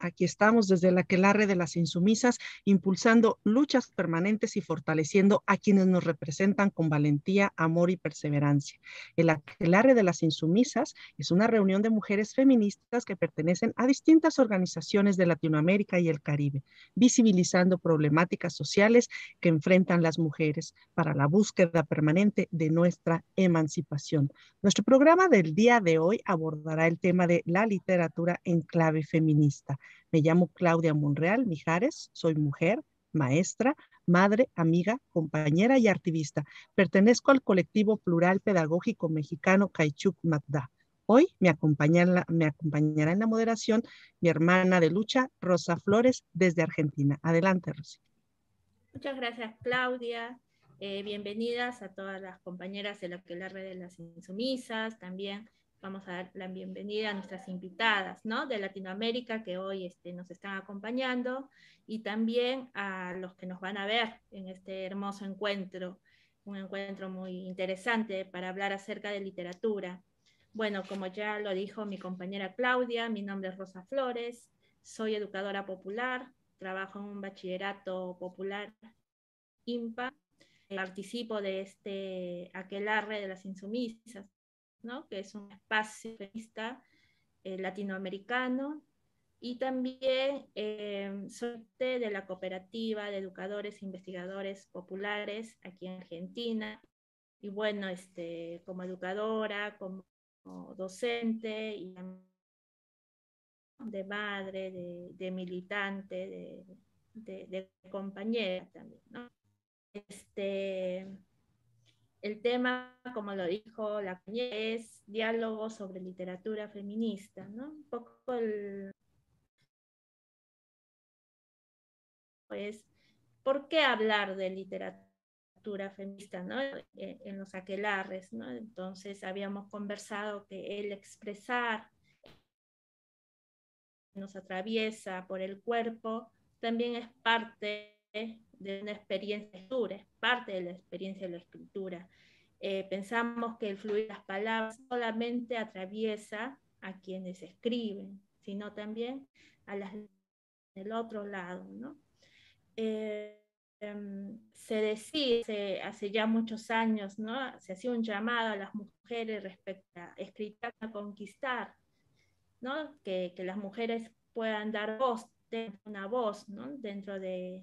Aquí estamos desde la Aquelarre de las Insumisas, impulsando luchas permanentes y fortaleciendo a quienes nos representan con valentía, amor y perseverancia. El Aquelarre de las Insumisas es una reunión de mujeres feministas que pertenecen a distintas organizaciones de Latinoamérica y el Caribe, visibilizando problemáticas sociales que enfrentan las mujeres para la búsqueda permanente de nuestra emancipación. Nuestro programa del día de hoy abordará el tema de la literatura en clave feminista. Me llamo Claudia Monreal Mijares, soy mujer, maestra, madre, amiga, compañera y activista. Pertenezco al colectivo plural pedagógico mexicano Caichuc Magda. Hoy me, acompañará en la moderación mi hermana de lucha, Rosa Flores, desde Argentina. Adelante, Rosa. Muchas gracias, Claudia. Eh, bienvenidas a todas las compañeras de la que la red de las insumisas, también vamos a dar la bienvenida a nuestras invitadas ¿no? de Latinoamérica que hoy este, nos están acompañando y también a los que nos van a ver en este hermoso encuentro, un encuentro muy interesante para hablar acerca de literatura. Bueno, como ya lo dijo mi compañera Claudia, mi nombre es Rosa Flores, soy educadora popular, trabajo en un bachillerato popular IMPA, participo de este aquelarre de las insumisas que es un espacio eh, latinoamericano, y también eh, soy de la cooperativa de educadores e investigadores populares aquí en Argentina. Y bueno, este, como educadora, como, docente, y de madre, de, militante, de, compañera también. ¿no? Este, el tema, como lo dijo la es diálogo sobre literatura feminista, ¿no? Un poco el... Pues, ¿por qué hablar de literatura feminista, e, En los aquelarres, ¿no? Entonces habíamos conversado que el expresar nos atraviesa por el cuerpo también es parte de una experiencia dura, es parte de la experiencia de la escritura. Eh, pensamos que el fluir de las palabras solamente atraviesa a quienes escriben, sino también a las del otro lado, ¿no? Eh, em, se decía hace ya muchos años, ¿no? Se hacía un llamado a las mujeres respecto a escritas a conquistar, ¿no? Que, que las mujeres puedan dar voz una voz, dentro de,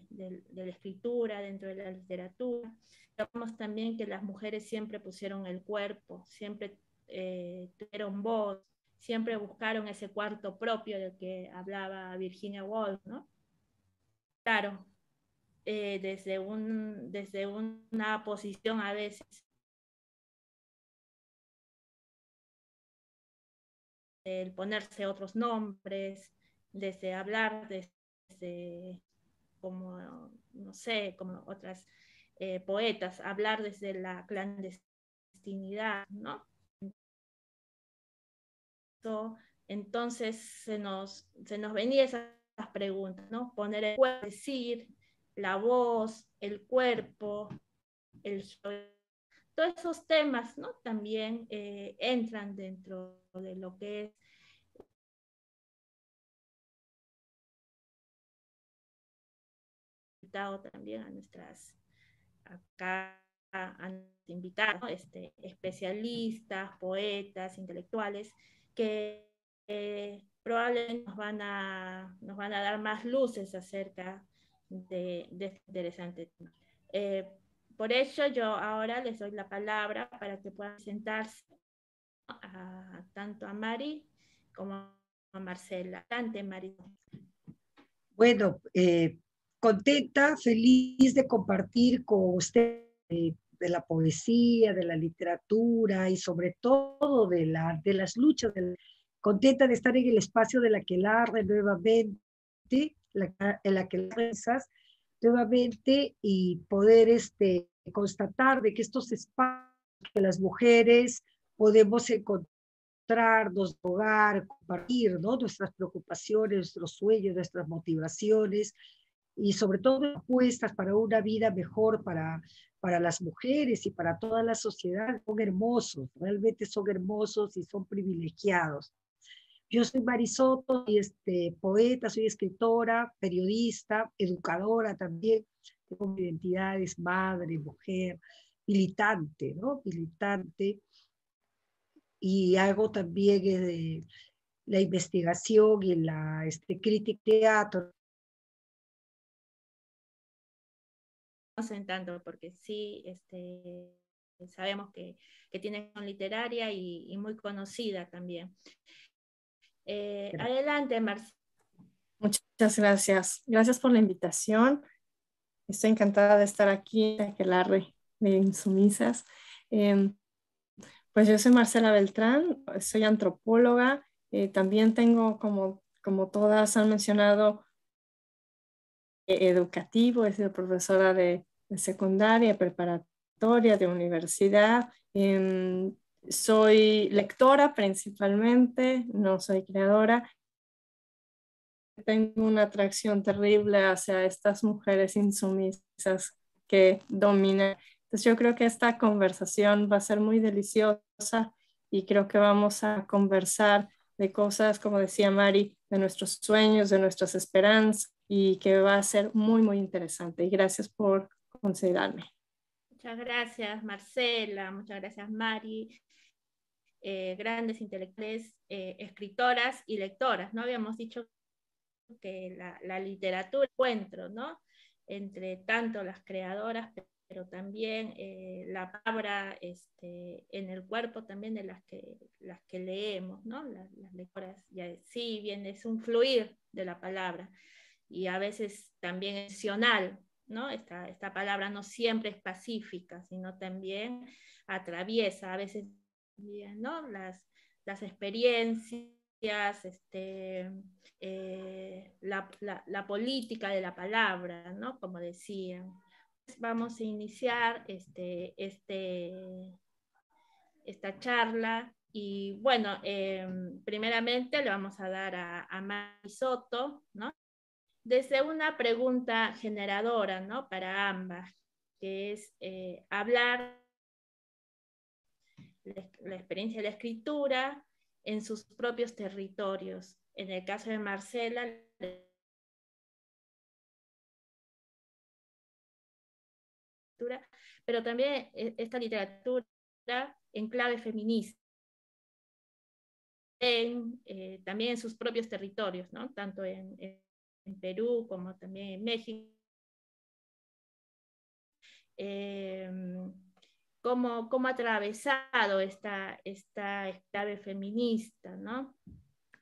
la escritura, dentro de la literatura. Sabemos también que las mujeres siempre pusieron el cuerpo, siempre eh, tuvieron voz, siempre buscaron ese cuarto propio del que hablaba Virginia Woolf, Claro, eh, desde, desde una posición a veces el ponerse otros nombres, desde hablar, desde como, no sé, como otras eh, poetas, hablar desde la clandestinidad, ¿no? Entonces se nos, se nos venía esas preguntas, ¿no? Poner el cuerpo, decir, la voz, el cuerpo, el todos esos temas, ¿no? También eh, entran dentro de lo que es también a nuestras, acá, a, invitados, este, especialistas, poetas, intelectuales, que eh, probablemente nos van, a, nos van a dar más luces acerca de, este interesante tema. Eh, por eso yo ahora les doy la palabra para que puedan sentarse a, tanto a Mari como a Marcela. Adelante, Mari. Bueno, eh, contenta, feliz de compartir con usted de la poesía, de la literatura y sobre todo de, las luchas. contenta de estar en el espacio de la que arde nuevamente, en la que rezas nuevamente y poder este, constatar de que estos espacios que las mujeres podemos encontrarnos, hogar, compartir ¿no? nuestras preocupaciones, nuestros sueños, nuestras motivaciones, y sobre todo apuestas para una vida mejor para, para las mujeres y para toda la sociedad son hermosos, realmente son hermosos y son privilegiados. Yo soy Marisoto, soy este, poeta, soy escritora, periodista, educadora también, tengo identidades madre, mujer, militante, ¿no? Militante. Y hago también eh, la investigación y la este, crítica teatro sentando porque sí, este, sabemos que, tiene literaria y, muy conocida también. Eh, adelante, Marcela. Muchas gracias. Gracias por la invitación. Estoy encantada de estar aquí en Aquelarre de Insumisas. Em, pues yo soy Marcela Beltrán, soy antropóloga. Eh, también tengo, como, como todas han mencionado, eh, educativo, he sido profesora de de secundaria, preparatoria, de universidad. Em, soy lectora principalmente, no soy creadora. Tengo una atracción terrible hacia estas mujeres insumisas que dominan. Entonces yo creo que esta conversación va a ser muy deliciosa y creo que vamos a conversar de cosas, como decía Mari, de nuestros sueños, de nuestras esperanzas y que va a ser muy, muy interesante. Y gracias por considerarme. Muchas gracias, Marcela. Muchas gracias, Mari. Eh, grandes intelectuales, eh, escritoras y lectoras, ¿no? Habíamos dicho que la, literatura encuentro, ¿no? Entre tanto las creadoras, pero también eh, la palabra este, en el cuerpo también de las que, las que leemos, ¿no? Las, las lectoras, ya, sí, bien, es un fluir de la palabra y a veces también es ¿no? Esta, esta palabra no siempre es pacífica, sino también atraviesa a veces las, las experiencias este, eh, la, política de la palabra, ¿no? Como decía. Pues vamos a iniciar este, este, esta charla y bueno, em, primeramente le vamos a dar a, a Soto, ¿no? desde una pregunta generadora, ¿no? Para ambas, que es eh, hablar la, la experiencia de la escritura en sus propios territorios. En el caso de Marcela, pero también eh, esta literatura en clave feminista, eh, también en sus propios territorios, ¿no? tanto en en Perú como también en México. Em, cómo, ha atravesado esta, esta clave feminista,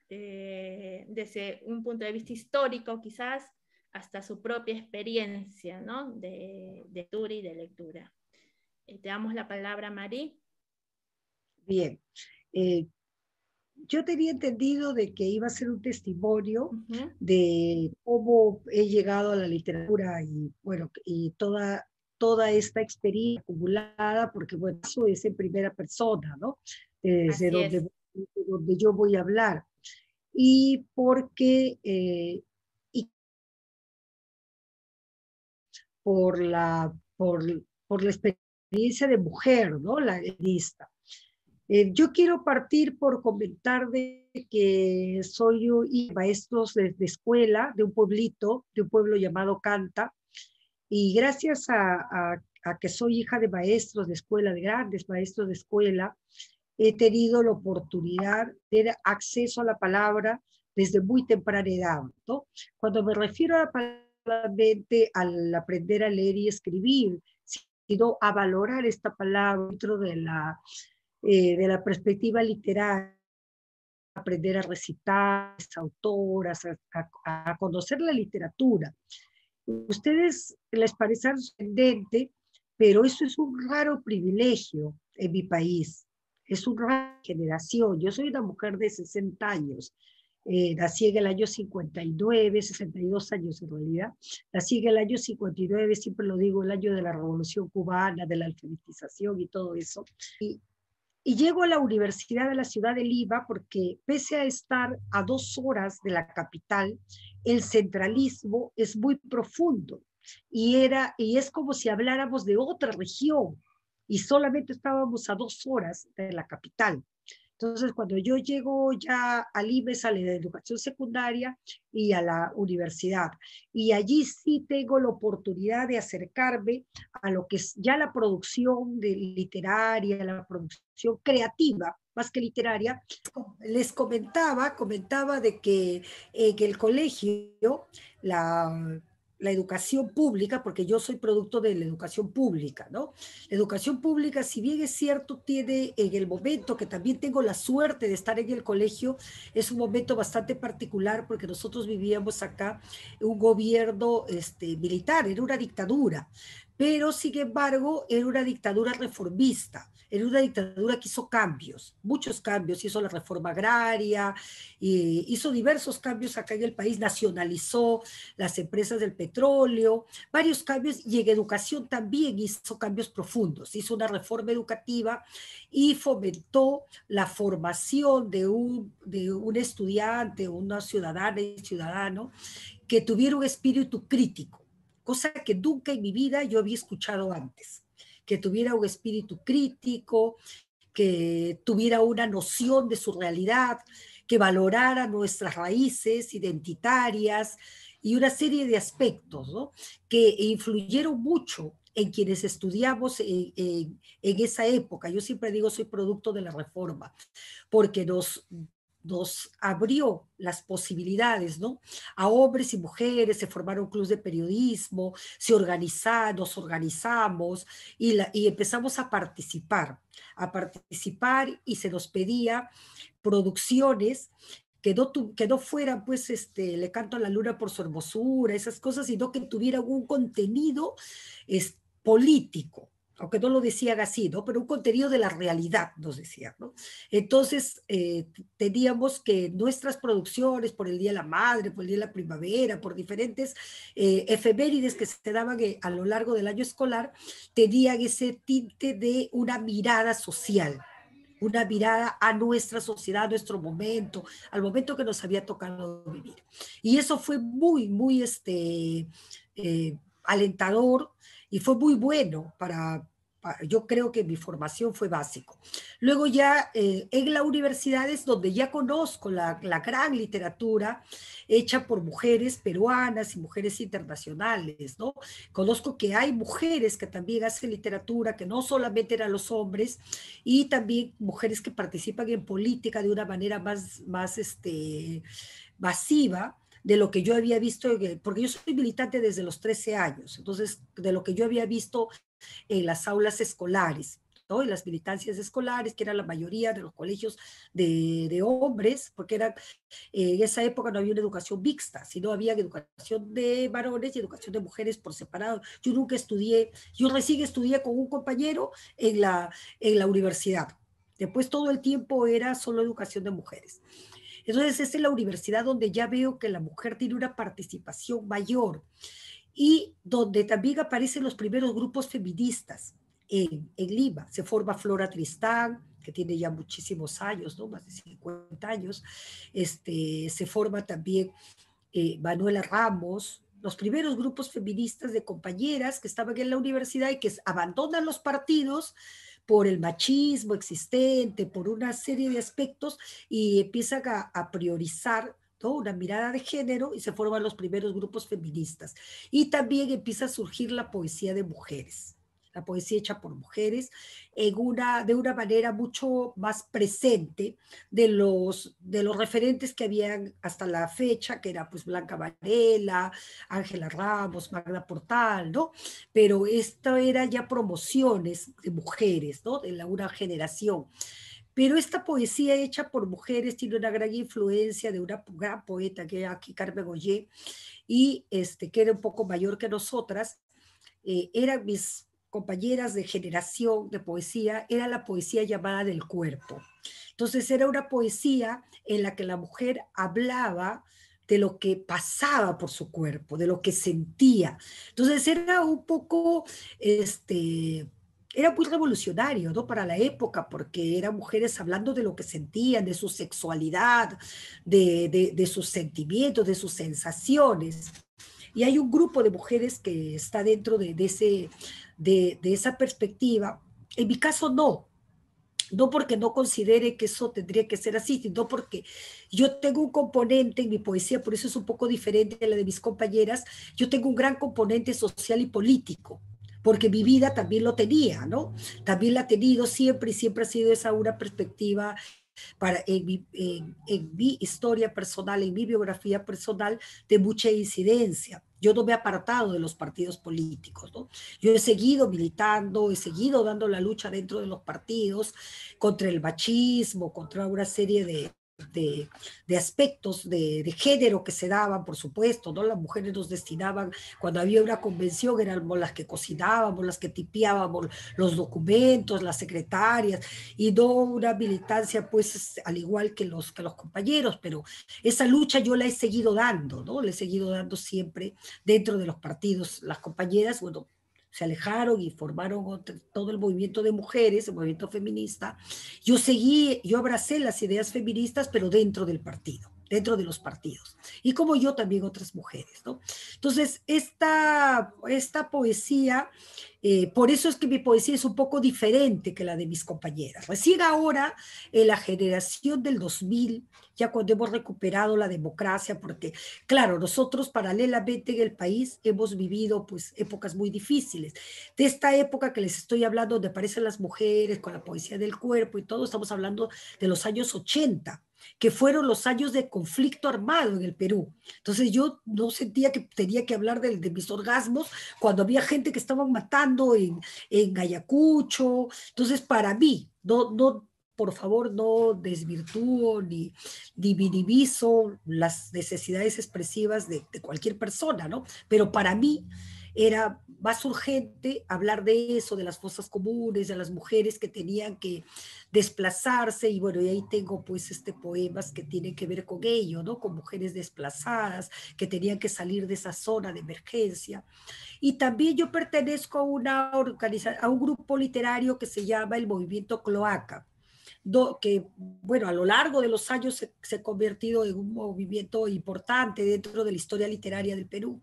eh, desde un punto de vista histórico quizás hasta su propia experiencia de, de y de lectura. Eh, te damos la palabra, Marí. Bien, eh, yo tenía entendido de que iba a ser un testimonio de cómo he llegado a la literatura y, bueno, y toda, toda esta experiencia acumulada, porque, bueno, eso es en primera persona, ¿no? Desde donde, yo voy a hablar. Y porque... Eh, por la, por la experiencia de mujer, ¿no? La lista eh, yo quiero partir por comentar de que soy y maestros de, escuela de un pueblito, de un pueblo llamado Canta, y gracias a, que soy hija de maestros de escuela, de grandes maestros de escuela, he tenido la oportunidad de tener acceso a la palabra desde muy temprana edad. Cuando me refiero a la palabra, al aprender a leer y escribir, sino a valorar esta palabra dentro de la eh, de la perspectiva literaria, aprender a recitar, a autoras, a, conocer la literatura. Ustedes les parece sorprendente, pero eso es un raro privilegio en mi país. Es una generación. Yo soy una mujer de 60 años. Eh, nací en el año 59, 62 años en realidad. Nací en el año 59, siempre lo digo, el año de la revolución cubana, de la alfabetización y todo eso. Y llego a la Universidad de la Ciudad de Liva porque pese a estar a dos horas de la capital, el centralismo es muy profundo y, era, y es como si habláramos de otra región y solamente estábamos a dos horas de la capital. Entonces, cuando yo llego ya al IBE, a de educación secundaria y a la universidad, y allí sí tengo la oportunidad de acercarme a lo que es ya la producción literaria, la producción creativa, más que literaria. Les comentaba, comentaba de que en el colegio la la educación pública, porque yo soy producto de la educación pública, ¿no? La educación pública, si bien es cierto, tiene en el momento que también tengo la suerte de estar en el colegio, es un momento bastante particular porque nosotros vivíamos acá un gobierno este, militar, era una dictadura, pero sin embargo era una dictadura reformista en una dictadura que hizo cambios, muchos cambios, hizo la reforma agraria, y hizo diversos cambios acá en el país, nacionalizó las empresas del petróleo, varios cambios, y en educación también hizo cambios profundos, hizo una reforma educativa y fomentó la formación de un, de un estudiante, una ciudadana y ciudadano que tuviera un espíritu crítico, cosa que nunca en mi vida yo había escuchado antes que tuviera un espíritu crítico, que tuviera una noción de su realidad, que valorara nuestras raíces identitarias y una serie de aspectos ¿no? que influyeron mucho en quienes estudiamos en, esa época. Yo siempre digo, soy producto de la reforma, porque nos nos abrió las posibilidades, ¿no? A hombres y mujeres se formaron clubes de periodismo, se nos organizamos y, empezamos a participar, a participar y se nos pedía producciones que no, fueran, pues, este, le canto a la luna por su hermosura, esas cosas, sino que tuvieran un contenido es, político, aunque no lo decían así, ¿no? Pero un contenido de la realidad, nos decían, ¿no? Entonces, eh, teníamos que nuestras producciones por el Día de la Madre, por el Día de la Primavera, por diferentes eh, efemérides que se daban eh, a lo largo del año escolar, tenían ese tinte de una mirada social, una mirada a nuestra sociedad, a nuestro momento, al momento que nos había tocado vivir. Y eso fue muy, muy este, alentador y fue muy bueno para, yo creo que mi formación fue básico. Luego ya eh, en la universidad es donde ya conozco la, la, gran literatura hecha por mujeres peruanas y mujeres internacionales, ¿no? Conozco que hay mujeres que también hacen literatura, que no solamente eran los hombres, y también mujeres que participan en política de una manera más, más este, masiva de lo que yo había visto, eh, porque yo soy militante desde los 13 años, entonces de lo que yo había visto en las aulas escolares, ¿no? las militancias escolares, que era la mayoría de los colegios de, hombres, porque era, en esa época no había una educación mixta, sino había educación de varones y educación de mujeres por separado. Yo nunca estudié, yo recién estudié con un compañero en la, en la universidad. Después todo el tiempo era solo educación de mujeres. Entonces, es la universidad donde ya veo que la mujer tiene una participación mayor y donde también aparecen los primeros grupos feministas en, Lima. Se forma Flora Tristán, que tiene ya muchísimos años, ¿no? más de 50 años. Este, se forma también eh, Manuela Ramos, los primeros grupos feministas de compañeras que estaban en la universidad y que abandonan los partidos por el machismo existente, por una serie de aspectos y empiezan a, priorizar toda una mirada de género y se forman los primeros grupos feministas. Y también empieza a surgir la poesía de mujeres la poesía hecha por mujeres, en una, de una manera mucho más presente de los, de los referentes que habían hasta la fecha, que era pues Blanca Varela, Ángela Ramos, Magda Portal, ¿no? Pero esto era ya promociones de mujeres, ¿no? De la, una generación pero esta poesía hecha por mujeres tiene una gran influencia de una gran poeta que era aquí Carmen Goyer, y este, que era un poco mayor que nosotras, eh, eran mis compañeras de generación de poesía era la poesía llamada del cuerpo. Entonces era una poesía en la que la mujer hablaba de lo que pasaba por su cuerpo, de lo que sentía. Entonces era un poco, este, era muy revolucionario, ¿no? Para la época, porque eran mujeres hablando de lo que sentían, de su sexualidad, de, de, sus sentimientos, de sus sensaciones. Y hay un grupo de mujeres que está dentro de ese, de, esa perspectiva. En mi caso no, no porque no considere que eso tendría que ser así, sino porque yo tengo un componente en mi poesía, por eso es un poco diferente a la de mis compañeras, yo tengo un gran componente social y político, porque mi vida también lo tenía, ¿no? También la ha tenido siempre y siempre ha sido esa una perspectiva para, en mi historia personal, en mi biografía personal, de mucha incidencia. Yo no me he apartado de los partidos políticos, ¿no? Yo he seguido militando, he seguido dando la lucha dentro de los partidos contra el machismo, contra una serie de, de, aspectos de, género que se daban, por supuesto, ¿no? Las mujeres nos destinaban, cuando había una convención, eran las que cocinábamos, las que tipiábamos los documentos, las secretarias, y no una militancia, pues, al igual que los, que los compañeros, pero esa lucha yo la he seguido dando, ¿no? La he seguido dando siempre dentro de los partidos. Las compañeras, bueno, se alejaron y formaron todo el movimiento de mujeres, el movimiento feminista, yo seguí, yo abracé las ideas feministas, pero dentro del partido dentro de los partidos, y como yo también otras mujeres, ¿no? Entonces, esta, esta poesía, eh, por eso es que mi poesía es un poco diferente que la de mis compañeras. Recién ahora, en la generación del 2000, ya cuando hemos recuperado la democracia, porque claro, nosotros paralelamente en el país hemos vivido pues épocas muy difíciles. De esta época que les estoy hablando, donde aparecen las mujeres con la poesía del cuerpo y todo, estamos hablando de los años 80 que fueron los años de conflicto armado en el Perú. Entonces yo no sentía que tenía que hablar de, de mis orgasmos cuando había gente que estaban matando en, en Ayacucho. Entonces para mí, no, no, por favor no desvirtúo ni, dividivizo las necesidades expresivas de, de, cualquier persona, ¿no? Pero para mí era más urgente hablar de eso, de las fosas comunes, de las mujeres que tenían que desplazarse, y bueno, y ahí tengo pues este poemas que tienen que ver con ello, ¿no? Con mujeres desplazadas, que tenían que salir de esa zona de emergencia. Y también yo pertenezco a, una a un grupo literario que se llama el Movimiento Cloaca, que, bueno, a lo largo de los años se ha convertido en un movimiento importante dentro de la historia literaria del Perú.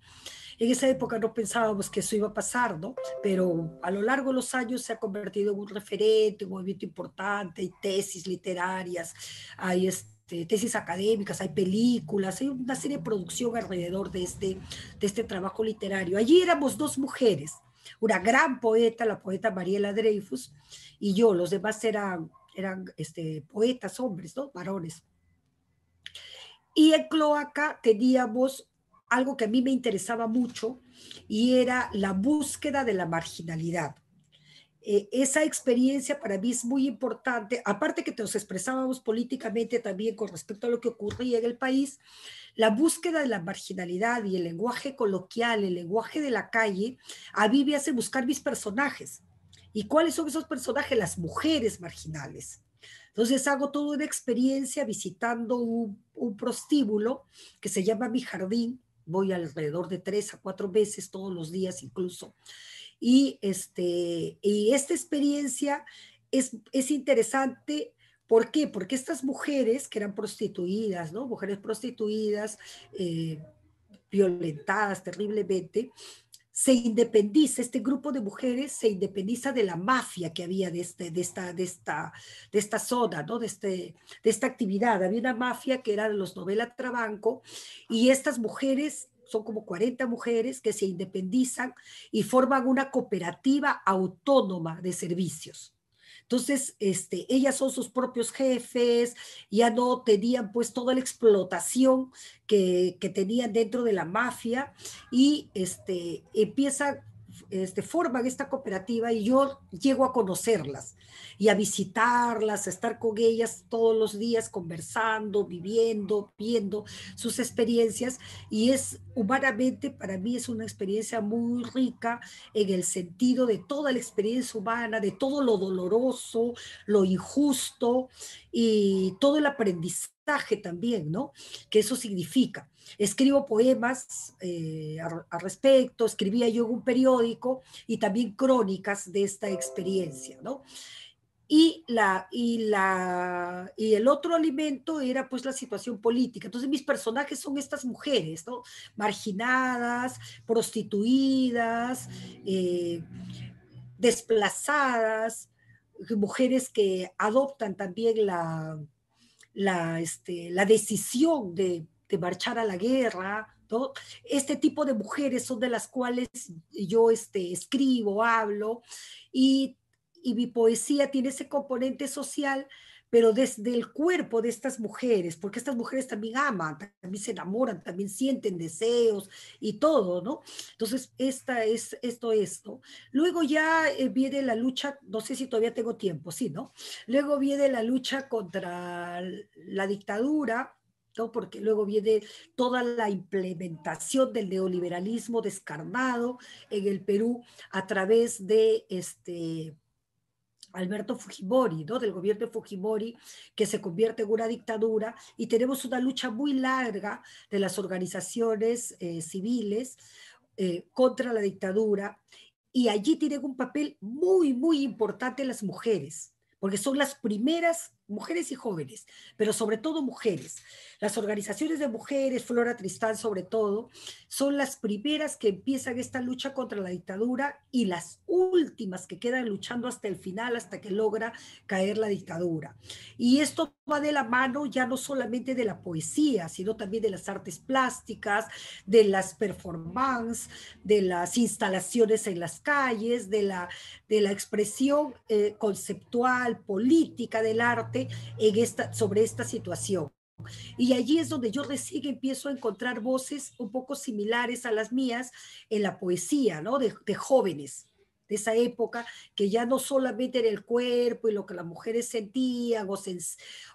En esa época no pensábamos que eso iba a pasar, ¿no? Pero a lo largo de los años se ha convertido en un referente, un movimiento importante, hay tesis literarias, hay este, tesis académicas, hay películas, hay una serie de producción alrededor de este, este trabajo literario. Allí éramos dos mujeres, una gran poeta, la poeta Mariela Dreyfus, y yo, los demás eran, eran este, poetas, hombres, ¿no? Varones. Y en Cloaca teníamos algo que a mí me interesaba mucho y era la búsqueda de la marginalidad. Eh, esa experiencia para mí es muy importante, aparte que nos expresábamos políticamente también con respecto a lo que ocurría en el país, la búsqueda de la marginalidad y el lenguaje coloquial, el lenguaje de la calle, a mí me hace buscar mis personajes. ¿Y cuáles son esos personajes? Las mujeres marginales. Entonces hago toda una experiencia visitando un prostíbulo que se llama Mi Jardín, voy alrededor de tres a cuatro veces todos los días incluso. Y, este, y esta experiencia es, interesante ¿Por qué? Porque estas mujeres que eran prostituidas, ¿no? Mujeres prostituidas, eh, violentadas terriblemente, se independiza, este grupo de mujeres se independiza de la mafia que había de, este, esta, de, esta, de esta soda de, este, de esta actividad. Había una mafia que era de los novela Trabanco y estas mujeres, son como 40 mujeres que se independizan y forman una cooperativa autónoma de servicios. Entonces, este, ellas son sus propios jefes, ya no tenían pues toda la explotación que, que tenían dentro de la mafia y este, empiezan este, forman esta cooperativa y yo llego a conocerlas y a visitarlas, a estar con ellas todos los días conversando, viviendo, viendo sus experiencias y es humanamente para mí es una experiencia muy rica en el sentido de toda la experiencia humana, de todo lo doloroso, lo injusto y todo el aprendizaje también, ¿no? Que eso significa. Escribo poemas eh, al respecto, escribía yo en un periódico y también crónicas de esta experiencia, ¿no? Y, la, y, la, y el otro alimento era pues la situación política. Entonces mis personajes son estas mujeres, ¿no? Marginadas, prostituidas, eh, desplazadas, mujeres que adoptan también la, la, este, la decisión de, marchar a la guerra, Este tipo de mujeres son de las cuales yo este, escribo, hablo, y, y mi poesía tiene ese componente social pero desde el cuerpo de estas mujeres, porque estas mujeres también aman, también se enamoran, también sienten deseos y todo, ¿no? Entonces, esta es esto, esto. Luego ya eh, viene la lucha, no sé si todavía tengo tiempo, sí, ¿no? Luego viene la lucha contra la dictadura, ¿no? porque luego viene toda la implementación del neoliberalismo descarnado en el Perú a través de este Alberto Fujimori, del gobierno de Fujimori, que se convierte en una dictadura, y tenemos una lucha muy larga de las organizaciones eh, civiles eh, contra la dictadura, y allí tienen un papel muy, muy importante las mujeres, porque son las primeras mujeres y jóvenes, pero sobre todo mujeres. Las organizaciones de mujeres, Flora Tristán sobre todo, son las primeras que empiezan esta lucha contra la dictadura y las últimas que quedan luchando hasta el final, hasta que logra caer la dictadura. Y esto va de la mano ya no solamente de la poesía, sino también de las artes plásticas, de las performances, de las instalaciones en las calles, de la, de la expresión eh, conceptual, política del arte en esta, sobre esta situación. Y allí es donde yo recién empiezo a encontrar voces un poco similares a las mías en la poesía, ¿no? De, jóvenes de esa época, que ya no solamente era el cuerpo y lo que las mujeres sentían o,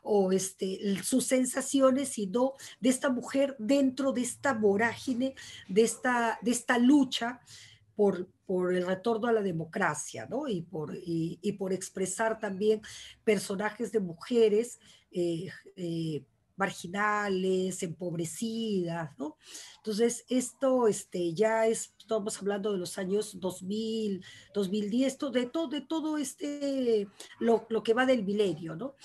o este, sus sensaciones, sino de esta mujer dentro de esta vorágine, de esta, de esta lucha por, por el retorno a la democracia, ¿no? Y por, por expresar también personajes de mujeres eh, eh, marginales, empobrecidas, ¿no? Entonces, esto este, ya es, estamos hablando de los años 2000, 2010, de todo, de todo este, lo, que va del milenio, ¿no?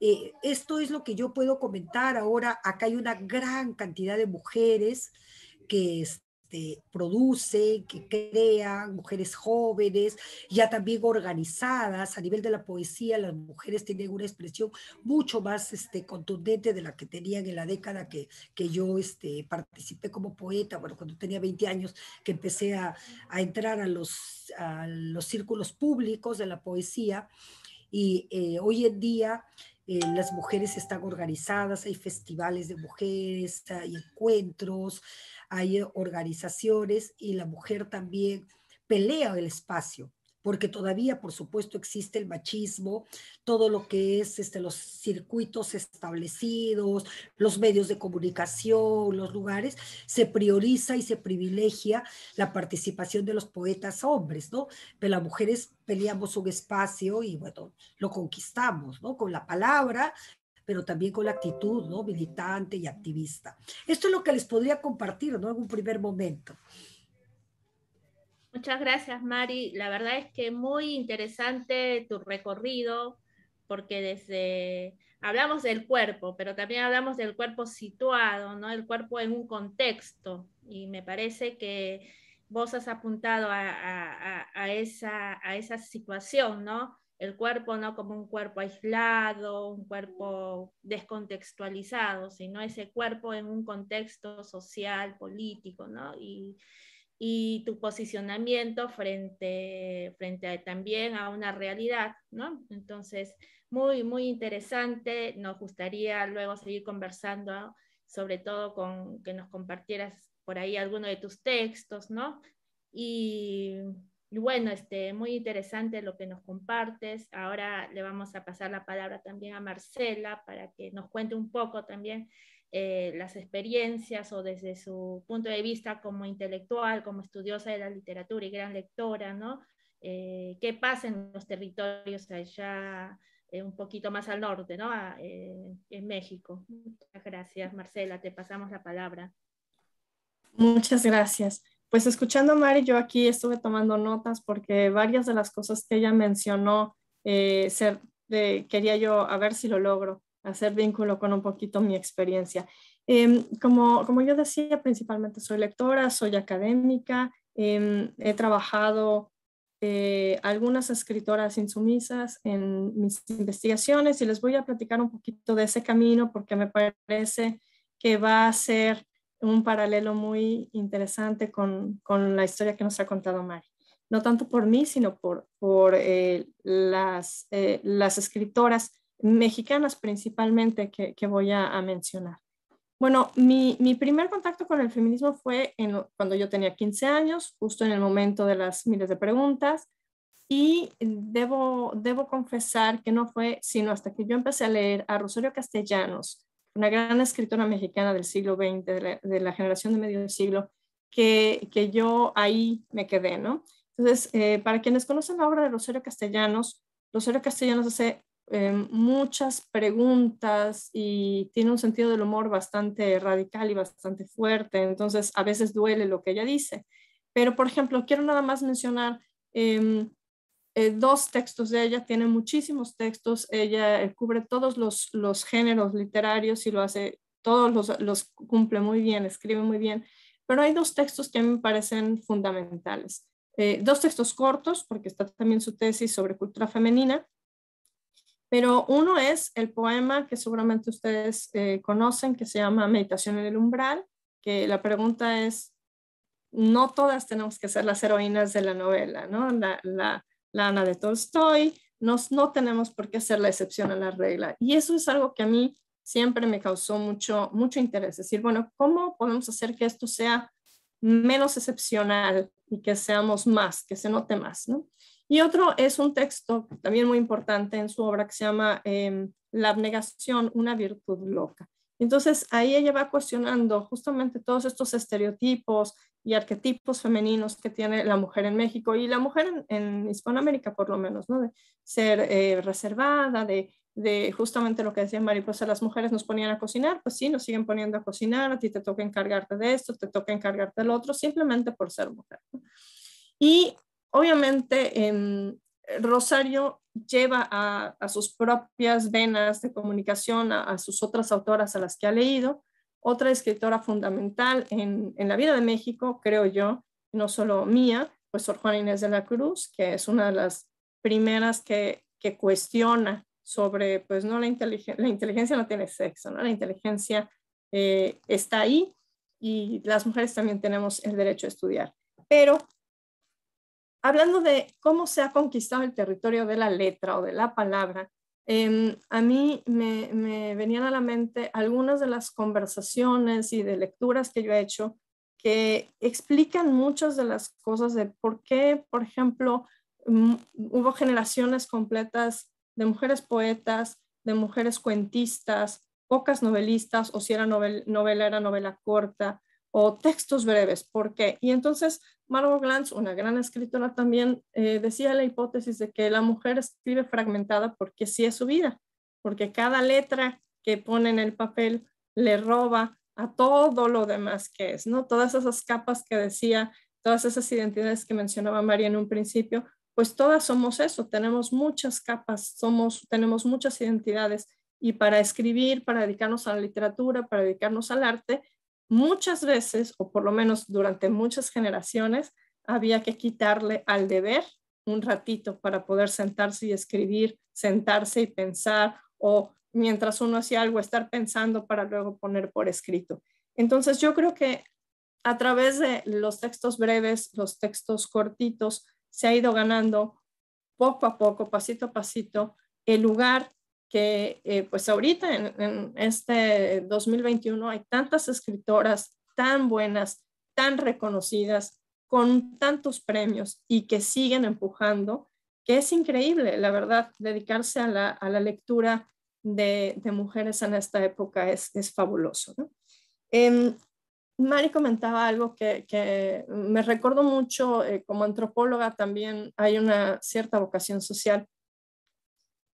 Eh, esto es lo que yo puedo comentar. Ahora, acá hay una gran cantidad de mujeres que, este, produce, que crea, mujeres jóvenes, ya también organizadas. A nivel de la poesía, las mujeres tienen una expresión mucho más este, contundente de la que tenían en la década que, que yo este, participé como poeta, bueno, cuando tenía 20 años que empecé a, entrar a los, los círculos públicos de la poesía. Y eh, hoy en día eh, las mujeres están organizadas, hay festivales de mujeres, hay encuentros, hay organizaciones y la mujer también pelea el espacio porque todavía, por supuesto, existe el machismo, todo lo que es este, los circuitos establecidos, los medios de comunicación, los lugares, se prioriza y se privilegia la participación de los poetas hombres, ¿no? Pero las mujeres peleamos un espacio y, bueno, lo conquistamos, ¿no? Con la palabra, pero también con la actitud, ¿no? Militante y activista. Esto es lo que les podría compartir, ¿no? En un primer momento. Muchas gracias, Mari. La verdad es que muy interesante tu recorrido, porque desde hablamos del cuerpo, pero también hablamos del cuerpo situado, ¿no? El cuerpo en un contexto. Y me parece que vos has apuntado a, esa, a esa situación, ¿no? El cuerpo no como un cuerpo aislado, un cuerpo descontextualizado, sino ese cuerpo en un contexto social, político, ¿no? Y, y tu posicionamiento frente, frente también a una realidad, ¿no? Entonces, muy, muy interesante. Nos gustaría luego seguir conversando, sobre todo con que nos compartieras por ahí alguno de tus textos, ¿no? Y, bueno, este, muy interesante lo que nos compartes. Ahora le vamos a pasar la palabra también a Marcela para que nos cuente un poco también eh, las experiencias o desde su punto de vista como intelectual, como estudiosa de la literatura y gran lectora, ¿no? Eh, ¿Qué pasa en los territorios allá? Eh, un poquito más al norte, ¿no? Ah, en México. Muchas gracias, Marcela, te pasamos la palabra. Muchas gracias. Pues escuchando a Mari, yo aquí estuve tomando notas porque varias de las cosas que ella mencionó, quería yo a ver si lo logro hacer vínculo con un poquito mi experiencia. Em, como, como yo decía, principalmente soy lectora, soy académica, em, he trabajado eh, algunas escritoras insumisas en mis investigaciones y les voy a platicar un poquito de ese camino porque me parece que va a ser un paralelo muy interesante con, con la historia que nos ha contado Mari. No tanto por mí, sino por, por eh, las, eh, las escritoras mexicanas principalmente que, voy a, mencionar. Bueno, mi, primer contacto con el feminismo fue en, cuando yo tenía 15 años, justo en el momento de las miles de preguntas, y debo, debo confesar que no fue sino hasta que yo empecé a leer a Rosario Castellanos, una gran escritora mexicana del siglo XX, de la, generación de medio siglo, que, yo ahí me quedé, ¿no? Entonces, eh, para quienes conocen la obra de Rosario Castellanos, Rosario Castellanos hace Em, muchas preguntas y tiene un sentido del humor bastante radical y bastante fuerte, entonces a veces duele lo que ella dice. Pero, por ejemplo, quiero nada más mencionar em, eh, dos textos de ella, tiene muchísimos textos, ella eh, cubre todos los, géneros literarios y lo hace, todos los, los cumple muy bien, escribe muy bien, pero hay dos textos que a mí me parecen fundamentales. Eh, dos textos cortos, porque está también su tesis sobre cultura femenina, pero uno es el poema que seguramente ustedes eh, conocen, que se llama Meditación en el umbral, que la pregunta es, no todas tenemos que ser las heroínas de la novela, ¿no? La, Ana de Tolstoy, no tenemos por qué ser la excepción a la regla. Y eso es algo que a mí siempre me causó mucho, mucho interés, es decir, bueno, ¿cómo podemos hacer que esto sea menos excepcional y que seamos más, que se note más, ¿no? Y otro es un texto también muy importante en su obra que se llama em, La abnegación, una virtud loca. Entonces ahí ella va cuestionando justamente todos estos estereotipos y arquetipos femeninos que tiene la mujer en México y la mujer en, Hispanoamérica por lo menos, ¿no? De ser eh, reservada, de, justamente lo que decía Mariposa, pues, las mujeres nos ponían a cocinar, pues sí, nos siguen poniendo a cocinar, a ti te toca encargarte de esto, te toca encargarte del otro, simplemente por ser mujer. Y obviamente en eh, Rosario lleva a, sus propias venas de comunicación a, sus otras autoras a las que ha leído. Otra escritora fundamental en, la vida de México, creo yo, no solo mía, pues Sor Juana Inés de la Cruz, que es una de las primeras que, cuestiona sobre, pues no la, la inteligencia no tiene sexo, ¿no? la inteligencia eh, está ahí y las mujeres también tenemos el derecho a estudiar. Pero hablando de cómo se ha conquistado el territorio de la letra o de la palabra, em, a mí me, venían a la mente algunas de las conversaciones y de lecturas que yo he hecho que explican muchas de las cosas de por qué, por ejemplo, mm, hubo generaciones completas de mujeres poetas, de mujeres cuentistas, pocas novelistas, o si era novela, era novela corta, o textos breves. ¿Por qué? Y entonces Margot Glantz, una gran escritora, también eh, decía la hipótesis de que la mujer escribe fragmentada porque sí es su vida, porque cada letra que pone en el papel le roba a todo lo demás que es, ¿no? Todas esas capas que decía, todas esas identidades que mencionaba María en un principio, pues todas somos eso, tenemos muchas capas, somos, tenemos muchas identidades y para escribir, para dedicarnos a la literatura, para dedicarnos al arte, muchas veces, o por lo menos durante muchas generaciones, había que quitarle al deber un ratito para poder sentarse y escribir, sentarse y pensar, o mientras uno hacía algo, estar pensando para luego poner por escrito. Entonces yo creo que a través de los textos breves, los textos cortitos, se ha ido ganando poco a poco, pasito a pasito, el lugar que eh, pues ahorita en, este 2021 hay tantas escritoras tan buenas, tan reconocidas, con tantos premios y que siguen empujando, que es increíble, la verdad, dedicarse a la, a la lectura de, de, mujeres en esta época es, es fabuloso. ¿no? Eh, Mari comentaba algo que, que me recuerdo mucho, eh, como antropóloga también hay una cierta vocación social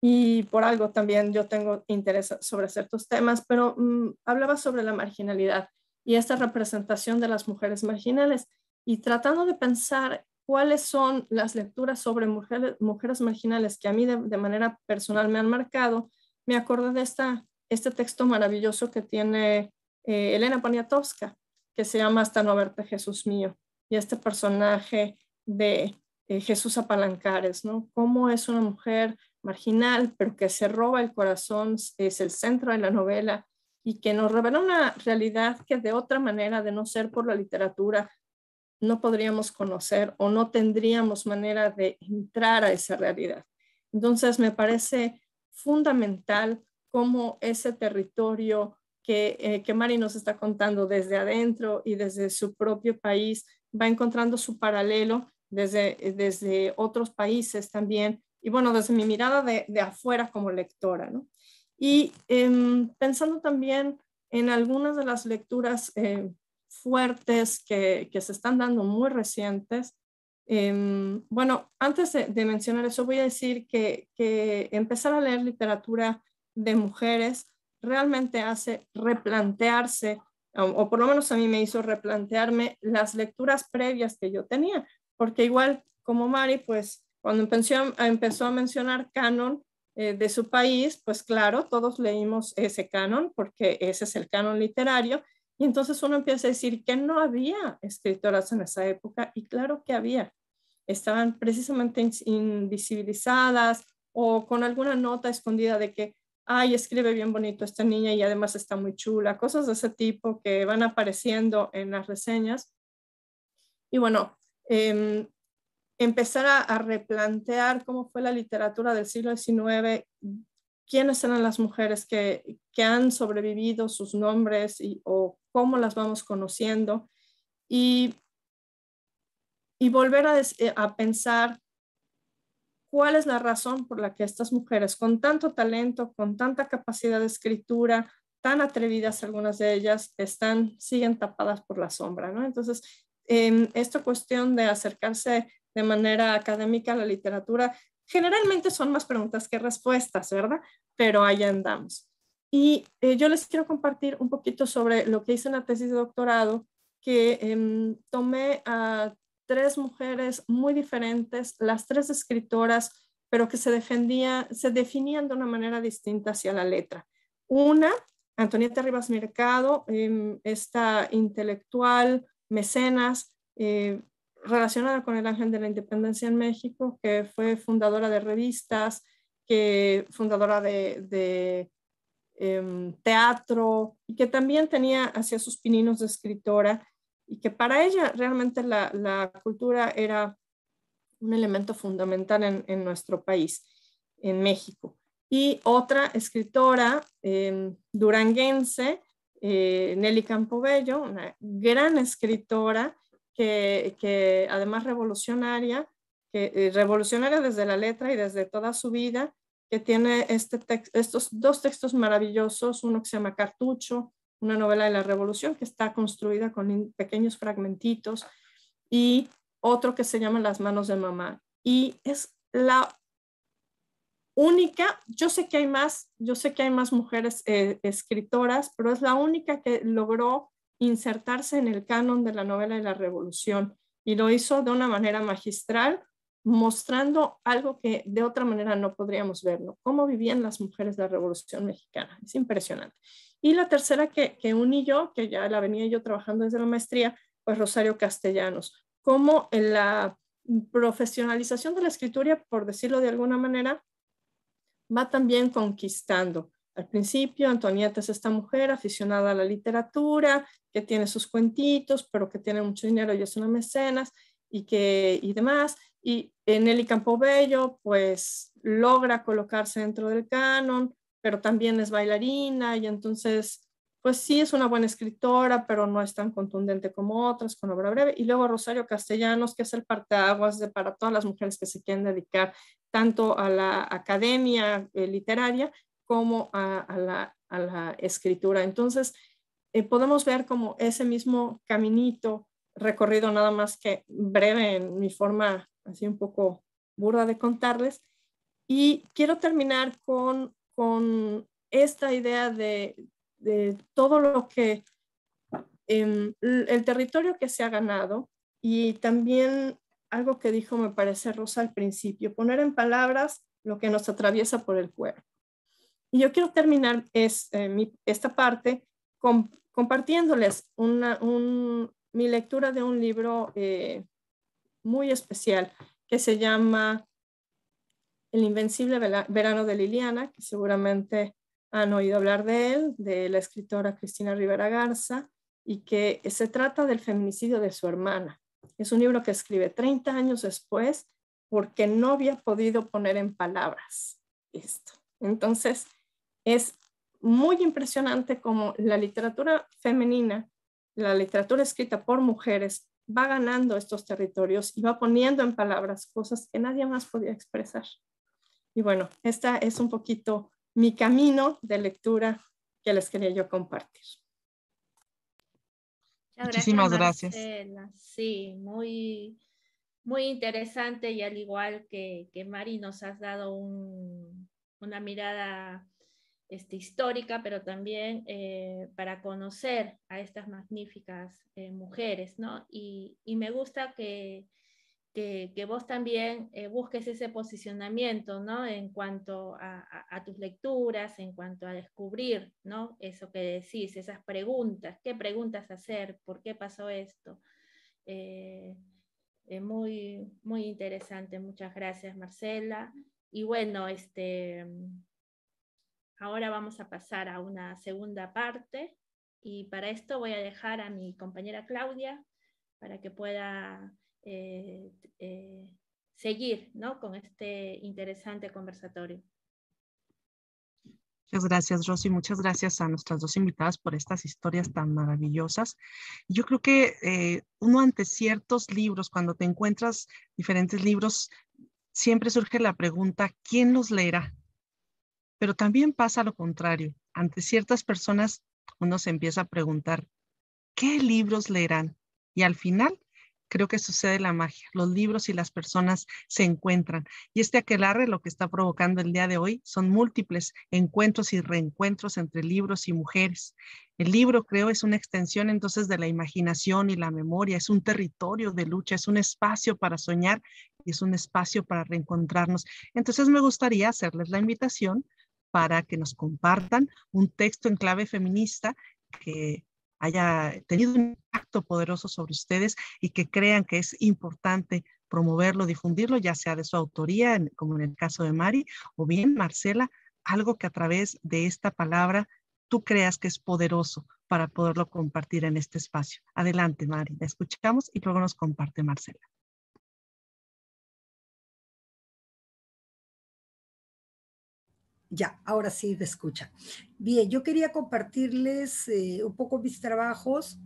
y por algo también yo tengo interés sobre ciertos temas, pero mm, hablaba sobre la marginalidad y esta representación de las mujeres marginales y tratando de pensar cuáles son las lecturas sobre mujeres, mujeres marginales que a mí de, manera personal me han marcado, me acordé de esta, este texto maravilloso que tiene eh, Elena Poniatowska, que se llama Hasta no verte Jesús mío, y este personaje de eh, Jesús Apalancares, ¿no? Cómo es una mujer marginal, pero que se roba el corazón, es el centro de la novela y que nos revela una realidad que de otra manera, de no ser por la literatura, no podríamos conocer o no tendríamos manera de entrar a esa realidad. Entonces, me parece fundamental cómo ese territorio que, eh, que Mari nos está contando desde adentro y desde su propio país va encontrando su paralelo desde, desde otros países también y bueno, desde mi mirada de, afuera como lectora, ¿no? Y em, pensando también en algunas de las lecturas eh, fuertes que, se están dando muy recientes, em, bueno, antes de, mencionar eso, voy a decir que, empezar a leer literatura de mujeres realmente hace replantearse, o por lo menos a mí me hizo replantearme las lecturas previas que yo tenía, porque igual como Mari, pues cuando empezó, empezó a mencionar canon eh, de su país, pues claro, todos leímos ese canon porque ese es el canon literario. Y entonces uno empieza a decir que no había escritoras en esa época y claro que había. Estaban precisamente invisibilizadas o con alguna nota escondida de que, ay, escribe bien bonito esta niña y además está muy chula, cosas de ese tipo que van apareciendo en las reseñas. Y bueno, em, empezar a, replantear cómo fue la literatura del siglo XIX, quiénes eran las mujeres que, que han sobrevivido, sus nombres y, o cómo las vamos conociendo y, y volver a, eh, a pensar cuál es la razón por la que estas mujeres con tanto talento, con tanta capacidad de escritura, tan atrevidas algunas de ellas, están, siguen tapadas por la sombra, ¿no? Entonces, esta cuestión de acercarse de manera académica la literatura, generalmente son más preguntas que respuestas, ¿verdad? Pero ahí andamos. Y eh, yo les quiero compartir un poquito sobre lo que hice en la tesis de doctorado, que em, tomé a tres mujeres muy diferentes, las tres escritoras, pero que se, defendía, se definían de una manera distinta hacia la letra. Una, Antonieta Rivas Mercado, em, esta intelectual, mecenas, eh, relacionada con el Ángel de la Independencia en México, que fue fundadora de revistas, que fundadora de, em, teatro y que también tenía hacia sus pininos de escritora y que para ella realmente la, cultura era un elemento fundamental en, nuestro país, en México. Y otra escritora em, duranguense, eh, Nelly Campobello, una gran escritora que, además revolucionaria, que, eh, revolucionaria desde la letra y desde toda su vida, que tiene este estos dos textos maravillosos, uno que se llama Cartucho, una novela de la revolución que está construida con pequeños fragmentitos, y otro que se llama Las manos de mamá. Y es la única, yo sé que hay más, yo sé que hay más mujeres eh, escritoras, pero es la única que logró insertarse en el canon de la novela de la revolución y lo hizo de una manera magistral, mostrando algo que de otra manera no podríamos verlo, cómo vivían las mujeres de la revolución mexicana. Es impresionante. Y la tercera que, que uní yo, que ya la venía yo trabajando desde la maestría, pues Rosario Castellanos, cómo la profesionalización de la escritura, por decirlo de alguna manera, va también conquistando al principio, Antonieta es esta mujer aficionada a la literatura, que tiene sus cuentitos, pero que tiene mucho dinero y es una mecenas y, que, y demás. Y Nelly Campobello, pues logra colocarse dentro del canon, pero también es bailarina y entonces, pues sí es una buena escritora, pero no es tan contundente como otras, con obra breve. Y luego Rosario Castellanos, que es el parteaguas de, para todas las mujeres que se quieren dedicar tanto a la academia eh, literaria como a, la, escritura. Entonces, eh, podemos ver como ese mismo caminito recorrido, nada más que breve en mi forma así un poco burda de contarles. Y quiero terminar con, esta idea de, todo lo que em, el territorio que se ha ganado y también algo que dijo, me parece Rosa al principio, poner en palabras lo que nos atraviesa por el cuerpo. Y yo quiero terminar eh, esta parte compartiéndoles mi lectura de un libro eh, muy especial que se llama El Invencible Verano de Liliana, que seguramente han oído hablar de él, de la escritora Cristina Rivera Garza, y que se trata del feminicidio de su hermana. Es un libro que escribe 30 años después porque no había podido poner en palabras esto. Entonces, es muy impresionante como la literatura femenina, la literatura escrita por mujeres, va ganando estos territorios y va poniendo en palabras cosas que nadie más podía expresar. Y bueno, esta es un poquito mi camino de lectura que les quería yo compartir. Muchísimas gracias. Sí, muy, muy interesante y al igual que, que Mari nos has dado una mirada este, histórica, pero también eh, para conocer a estas magníficas eh, mujeres, ¿no? Y, me gusta que, vos también eh, busques ese posicionamiento, ¿no? En cuanto a, tus lecturas, en cuanto a descubrir, ¿no? Eso que decís, esas preguntas, qué preguntas hacer, por qué pasó esto. muy, muy interesante, muchas gracias Marcela. Y bueno, este, Ahora vamos a pasar a una segunda parte y para esto voy a dejar a mi compañera Claudia para que pueda eh, eh, seguir ¿no? con este interesante conversatorio. Muchas gracias, Rosy. Muchas gracias a nuestras dos invitadas por estas historias tan maravillosas. Yo creo que eh, uno ante ciertos libros, cuando te encuentras diferentes libros, siempre surge la pregunta, ¿quién los leerá? Pero también pasa lo contrario. Ante ciertas personas uno se empieza a preguntar, ¿qué libros leerán? Y al final creo que sucede la magia. Los libros y las personas se encuentran. Y este aquelarre lo que está provocando el día de hoy son múltiples encuentros y reencuentros entre libros y mujeres. El libro, creo, es una extensión entonces de la imaginación y la memoria. Es un territorio de lucha, es un espacio para soñar y es un espacio para reencontrarnos. Entonces me gustaría hacerles la invitación para que nos compartan un texto en clave feminista que haya tenido un impacto poderoso sobre ustedes y que crean que es importante promoverlo, difundirlo, ya sea de su autoría, como en el caso de Mari, o bien, Marcela, algo que a través de esta palabra tú creas que es poderoso para poderlo compartir en este espacio. Adelante, Mari, la escuchamos y luego nos comparte Marcela. Ya, ahora sí me escucha. Bien, yo quería compartirles eh, un poco mis trabajos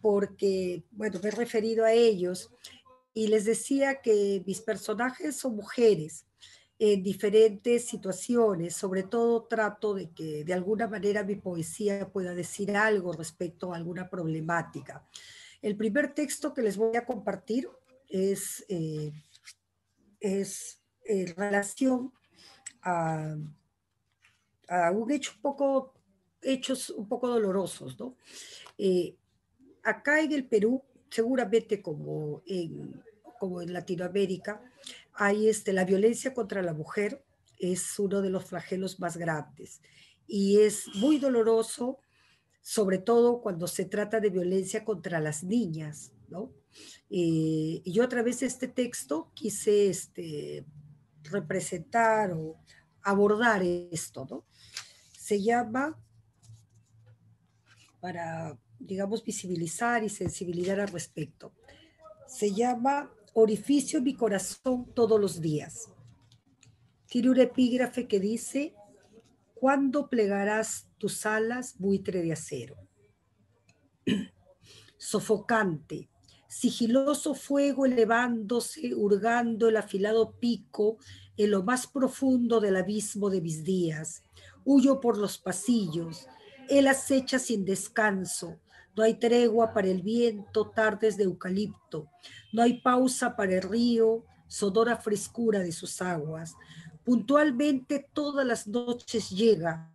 porque, bueno, me he referido a ellos y les decía que mis personajes son mujeres en diferentes situaciones, sobre todo trato de que de alguna manera mi poesía pueda decir algo respecto a alguna problemática. El primer texto que les voy a compartir es, eh, es eh, en relación a un hecho un poco, hechos un poco dolorosos, ¿no? Eh, acá en el Perú, seguramente como en, como en Latinoamérica, hay este, la violencia contra la mujer es uno de los flagelos más grandes y es muy doloroso, sobre todo cuando se trata de violencia contra las niñas, ¿no? Eh, y yo a través de este texto quise este, representar o abordar esto, ¿no? se llama, para, digamos, visibilizar y sensibilizar al respecto, se llama Orificio mi corazón todos los días. Tiene un epígrafe que dice, ¿cuándo plegarás tus alas, buitre de acero? Sofocante, sigiloso fuego elevándose, hurgando el afilado pico en lo más profundo del abismo de mis días, Huyo por los pasillos. Él acecha sin descanso. No hay tregua para el viento, tardes de eucalipto. No hay pausa para el río, sonora frescura de sus aguas. Puntualmente todas las noches llega,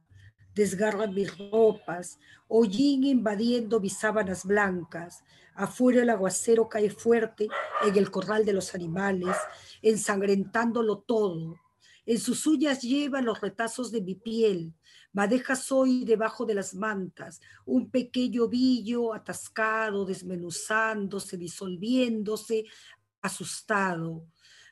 desgarran mis ropas, hollín invadiendo mis sábanas blancas. Afuera el aguacero cae fuerte en el corral de los animales, ensangrentándolo todo. En sus uñas lleva los retazos de mi piel, madejas soy debajo de las mantas, un pequeño ovillo atascado, desmenuzándose, disolviéndose, asustado.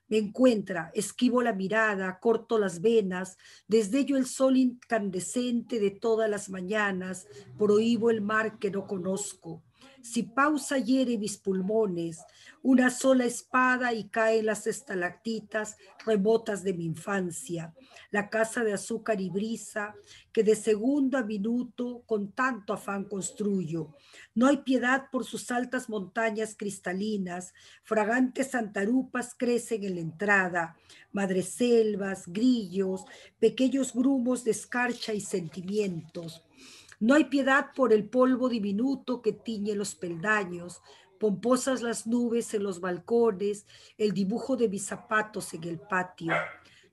Me encuentra, esquivo la mirada, corto las venas, desde yo el sol incandescente de todas las mañanas, prohíbo el mar que no conozco si pausa hiere mis pulmones, una sola espada y caen las estalactitas remotas de mi infancia, la casa de azúcar y brisa que de segundo a minuto con tanto afán construyo. No hay piedad por sus altas montañas cristalinas, fragantes santarupas crecen en la entrada, madreselvas, grillos, pequeños grumos de escarcha y sentimientos no hay piedad por el polvo diminuto que tiñe los peldaños, pomposas las nubes en los balcones, el dibujo de mis zapatos en el patio.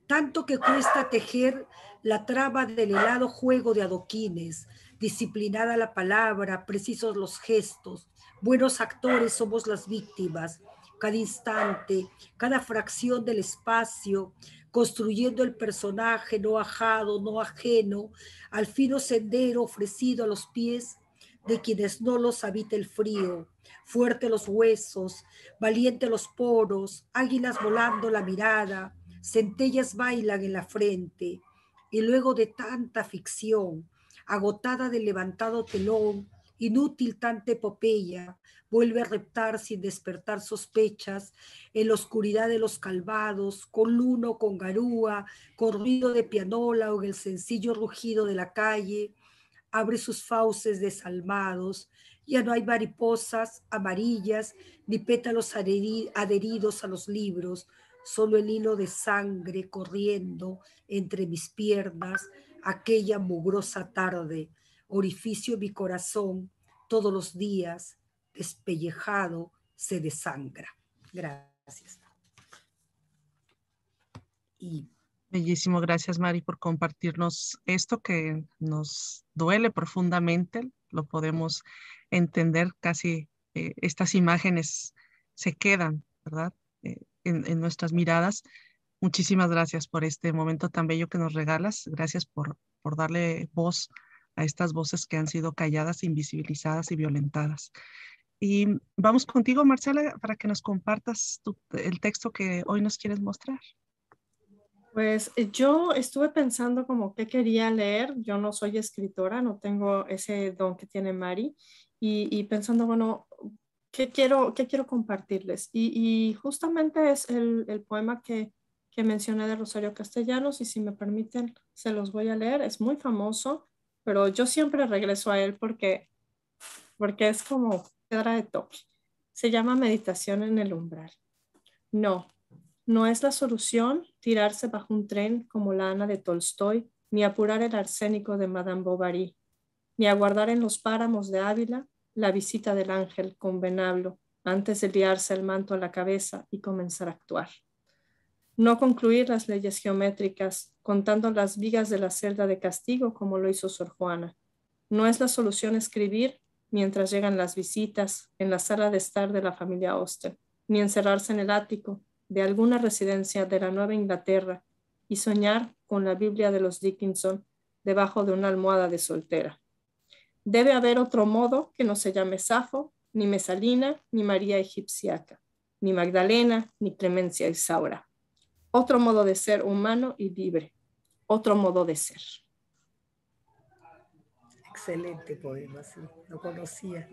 Tanto que cuesta tejer la traba del helado juego de adoquines, disciplinada la palabra, precisos los gestos, buenos actores somos las víctimas, cada instante, cada fracción del espacio, construyendo el personaje no ajado, no ajeno, al fino sendero ofrecido a los pies de quienes no los habita el frío, fuerte los huesos, valiente los poros, águilas volando la mirada, centellas bailan en la frente, y luego de tanta ficción, agotada del levantado telón, Inútil tanta epopeya, vuelve a reptar sin despertar sospechas, en la oscuridad de los calvados, con luno, con garúa, con ruido de pianola o en el sencillo rugido de la calle, abre sus fauces desalmados, ya no hay mariposas amarillas ni pétalos adheridos a los libros, solo el hilo de sangre corriendo entre mis piernas aquella mugrosa tarde, orificio mi corazón, todos los días, despellejado, se desangra. Gracias. Y Bellísimo, gracias Mari por compartirnos esto que nos duele profundamente, lo podemos entender casi, eh, estas imágenes se quedan, ¿verdad? Eh, en, en, nuestras miradas. Muchísimas gracias por este momento tan bello que nos regalas, gracias por, por darle voz a estas voces que han sido calladas, invisibilizadas y violentadas. Y vamos contigo, Marcela, para que nos compartas el texto que hoy nos quieres mostrar. Pues eh, yo estuve pensando como qué quería leer. Yo no soy escritora, no tengo ese don que tiene Mari. Y, pensando, bueno, ¿qué quiero, qué quiero compartirles? Y, justamente es el, poema que, que mencioné de Rosario Castellanos y si me permiten se los voy a leer. Es muy famoso pero yo siempre regreso a él porque, porque es como piedra de toque. Se llama meditación en el umbral. No, no es la solución tirarse bajo un tren como la Ana de Tolstoy, ni apurar el arsénico de Madame Bovary, ni aguardar en los páramos de Ávila la visita del ángel con venablo antes de liarse el manto a la cabeza y comenzar a actuar no concluir las leyes geométricas contando las vigas de la celda de castigo como lo hizo Sor Juana. No es la solución escribir mientras llegan las visitas en la sala de estar de la familia Oster, ni encerrarse en el ático de alguna residencia de la Nueva Inglaterra y soñar con la Biblia de los Dickinson debajo de una almohada de soltera. Debe haber otro modo que no se llame Safo, ni Mesalina, ni María Egipciaca, ni Magdalena, ni Clemencia Isaura otro modo de ser humano y libre, otro modo de ser. Excelente poema, sí, lo conocía.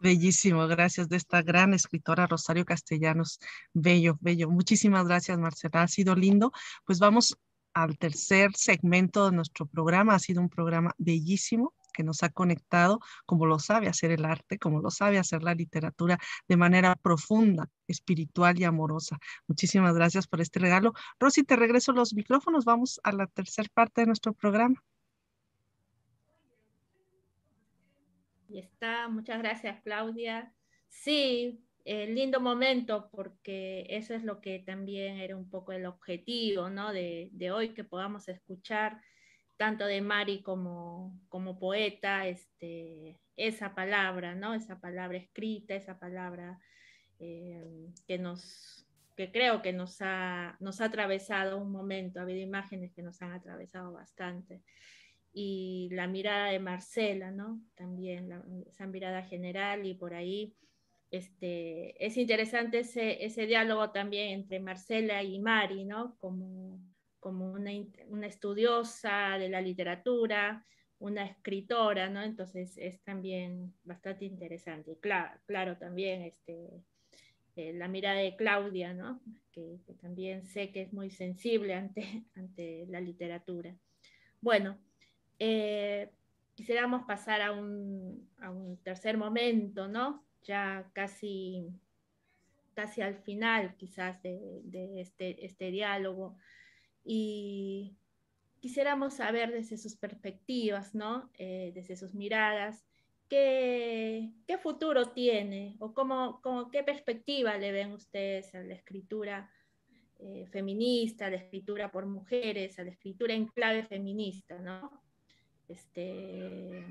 Bellísimo, gracias de esta gran escritora Rosario Castellanos. Bello, bello. Muchísimas gracias, Marcela. Ha sido lindo. Pues vamos al tercer segmento de nuestro programa. Ha sido un programa bellísimo que nos ha conectado, como lo sabe hacer el arte, como lo sabe hacer la literatura de manera profunda, espiritual y amorosa. Muchísimas gracias por este regalo. Rosy, te regreso los micrófonos. Vamos a la tercera parte de nuestro programa. Y está, muchas gracias Claudia. Sí, eh, lindo momento porque eso es lo que también era un poco el objetivo de, de hoy, que podamos escuchar tanto de Mari como, como poeta, este, esa palabra, ¿no? Esa palabra escrita, esa palabra eh, que nos que creo que nos ha, nos ha atravesado un momento, ha habido imágenes que nos han atravesado bastante. Y la mirada de Marcela, ¿no? También la, esa mirada general y por ahí este, es interesante ese, ese diálogo también entre Marcela y Mari, ¿no? Como como una, estudiosa de la literatura, una escritora, ¿no? Entonces es también bastante interesante. Claro, claro también este, eh, la mirada de Claudia, ¿no? Que, también sé que es muy sensible ante, la literatura. Bueno, eh, quisiéramos pasar a un, a un, tercer momento, ¿no? Ya casi, casi al final quizás de, este, este diálogo y quisiéramos saber desde sus perspectivas, ¿no? Eh, desde sus miradas, ¿qué, futuro tiene o cómo, qué perspectiva le ven ustedes a la escritura eh, feminista, a la escritura por mujeres, a la escritura en clave feminista, ¿no? Este,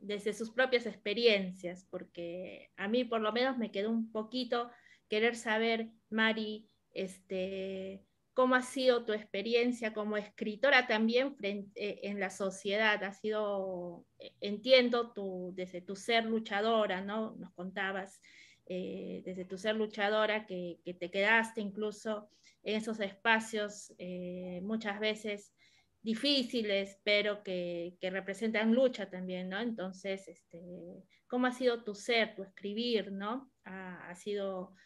desde sus propias experiencias, porque a mí por lo menos me quedó un poquito querer saber, Mari, este, cómo ha sido tu experiencia como escritora también eh, en la sociedad. Ha sido, eh, entiendo, desde tu ser luchadora, ¿no? Nos contabas eh, desde tu ser luchadora que, te quedaste incluso en esos espacios muchas veces difíciles, pero que, representan lucha también, ¿no? Entonces, este, ¿cómo ha sido tu ser, tu escribir, ¿no? ha sido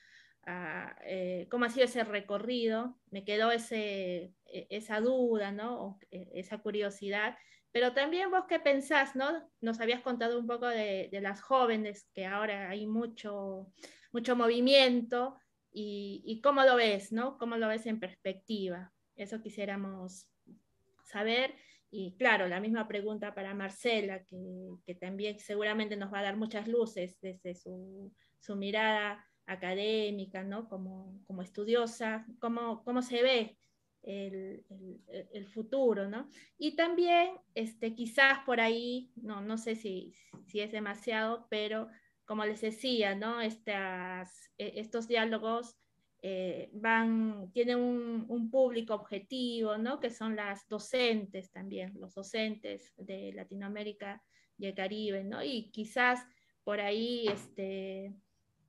eh, cómo ha sido ese recorrido, me quedó e, esa duda, ¿no? E, esa curiosidad, pero también vos qué pensás, ¿no? Nos habías contado un poco de, las jóvenes, que ahora hay mucho, mucho movimiento, y, cómo lo ves, ¿no? ¿Cómo lo ves en perspectiva? Eso quisiéramos saber. Y claro, la misma pregunta para Marcela, que, también seguramente nos va a dar muchas luces desde su mirada académica, ¿no? como, como estudiosa, cómo, se ve el, futuro, ¿no? Y también, este, quizás por ahí, no, no sé si, si es demasiado, pero como les decía, ¿no? E, estos diálogos eh, van, tienen un, un, público objetivo, ¿no? Que son las docentes también, los docentes de Latinoamérica y el Caribe, ¿no? Y quizás por ahí, este,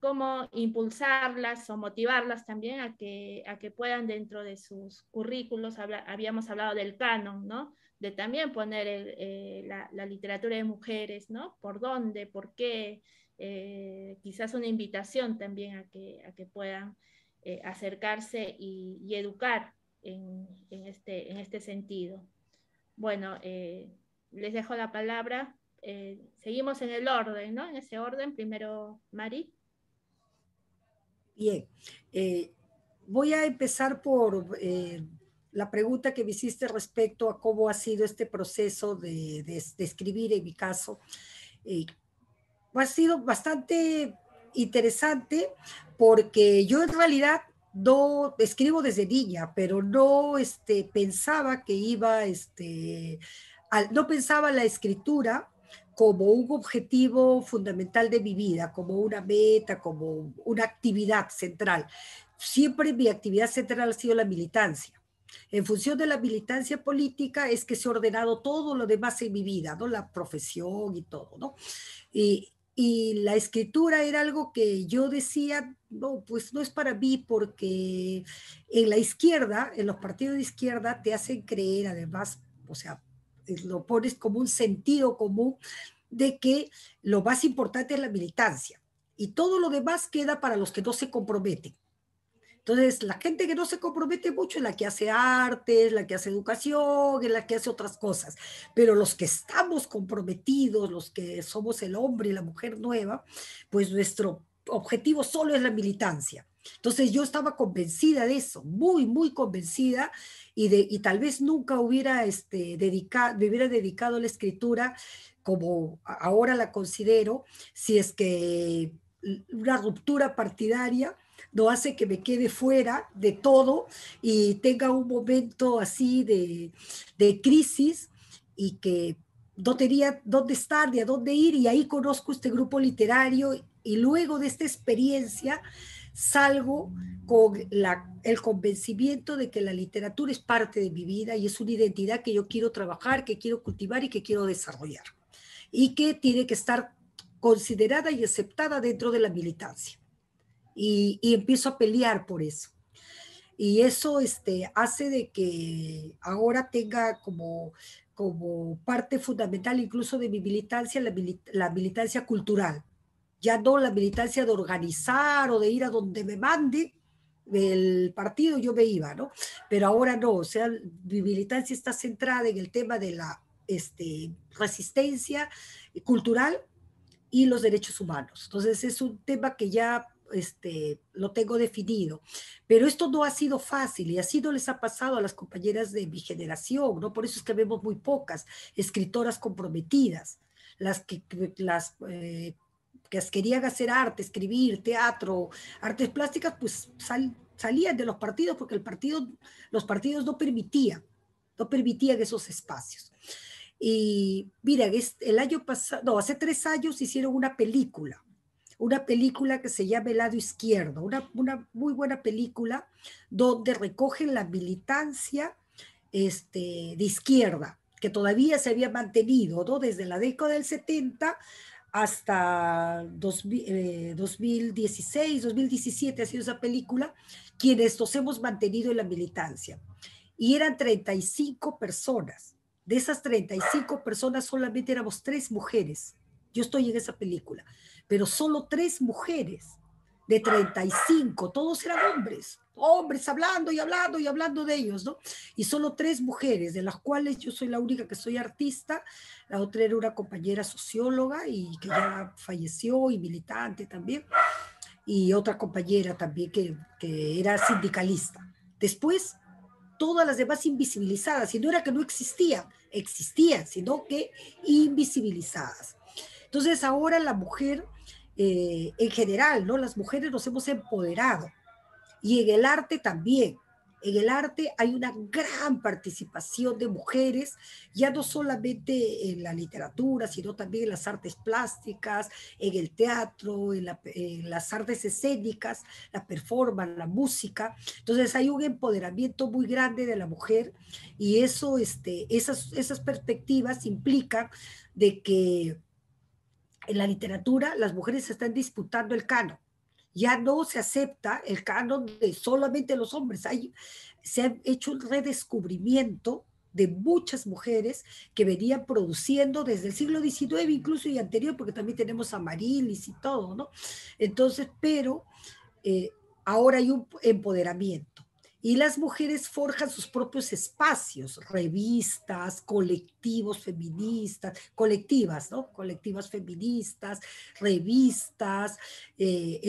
cómo impulsarlas o motivarlas también a que, a que puedan dentro de sus currículos, habíamos hablado del canon, ¿no? De también poner eh, la, literatura de mujeres, ¿no? ¿Por dónde? ¿Por qué? Eh, quizás una invitación también a que, a que puedan eh, acercarse y, educar en, este, en este sentido. Bueno, les dejo la palabra. seguimos en el orden, ¿no? En ese orden, primero Mari. Bien, eh, voy a empezar por eh, la pregunta que me hiciste respecto a cómo ha sido este proceso de, escribir en mi caso. Eh, ha sido bastante interesante porque yo en realidad no escribo desde niña, pero no este, pensaba que iba, este, no pensaba la escritura como un objetivo fundamental de mi vida, como una meta, como una actividad central. Siempre mi actividad central ha sido la militancia. En función de la militancia política es que se ha ordenado todo lo demás en mi vida, ¿no? La profesión y todo, ¿no? Y, y la escritura era algo que yo decía, no, pues no es para mí porque en la izquierda, en los partidos de izquierda te hacen creer además, o sea, lo pones como un sentido común de que lo más importante es la militancia y todo lo demás queda para los que no se comprometen. Entonces, la gente que no se compromete mucho es la que hace artes la que hace educación, es la que hace otras cosas. Pero los que estamos comprometidos, los que somos el hombre y la mujer nueva, pues nuestro objetivo solo es la militancia. Entonces yo estaba convencida de eso, muy, muy convencida, y, de, y tal vez nunca hubiera este, dedicado, me hubiera dedicado a la escritura como ahora la considero, si es que una ruptura partidaria no hace que me quede fuera de todo y tenga un momento así de, de crisis y que no tenía dónde estar ni a dónde ir y ahí conozco este grupo literario y luego de esta experiencia salgo con el convencimiento de que la literatura es parte de mi vida y es una identidad que yo quiero trabajar, que quiero cultivar y que quiero desarrollar. Y que tiene que estar considerada y aceptada dentro de la militancia. Y, empiezo a pelear por eso. Y eso este, hace de que ahora tenga como, como parte fundamental incluso de mi militancia, la, la militancia cultural ya no la militancia de organizar o de ir a donde me mande el partido, yo me iba, ¿no? Pero ahora no, o sea, mi militancia está centrada en el tema de la este, resistencia cultural y los derechos humanos. Entonces es un tema que ya este, lo tengo definido. Pero esto no ha sido fácil y así no les ha pasado a las compañeras de mi generación, ¿no? Por eso es que vemos muy pocas escritoras comprometidas. Las que, las, eh, que querían hacer arte, escribir, teatro, artes plásticas, pues salían de los partidos porque el los partidos no permitían, no permitían esos espacios. Y mira, el año pasado, no, hace tres años hicieron una película, una película que se llama El lado izquierdo, una, muy buena película donde recogen la militancia este, de izquierda que todavía se había mantenido, Desde la década del 70 hasta 2016, 2017 eh, ha sido esa película, quienes nos hemos mantenido en la militancia. Y eran 35 personas. De esas 35 personas solamente éramos tres mujeres. Yo estoy en esa película, pero solo tres mujeres de 35, todos eran hombres hombres hablando y hablando y hablando de ellos, ¿no? Y solo tres mujeres, de las cuales yo soy la única que soy artista, la otra era una compañera socióloga y que ya falleció y militante también, y otra compañera también que, que era sindicalista. Después, todas las demás invisibilizadas, y no era que no existían, existían, sino que invisibilizadas. Entonces ahora la mujer, eh, en general, ¿no? Las mujeres nos hemos empoderado y en el arte también. En el arte hay una gran participación de mujeres, ya no solamente en la literatura, sino también en las artes plásticas, en el teatro, en, las artes escénicas, la performance, la música. Entonces hay un empoderamiento muy grande de la mujer y eso, este, esas, esas perspectivas implican de que en la literatura las mujeres están disputando el cano ya no se acepta el canon de solamente los hombres. Hay, se ha hecho un redescubrimiento de muchas mujeres que venían produciendo desde el siglo XIX incluso y anterior, porque también tenemos a Marilis y todo, ¿no? Entonces, pero eh, ahora hay un empoderamiento y las mujeres forjan sus propios espacios, revistas, colectivos feministas, colectivas, ¿no? Colectivas feministas, revistas, eh,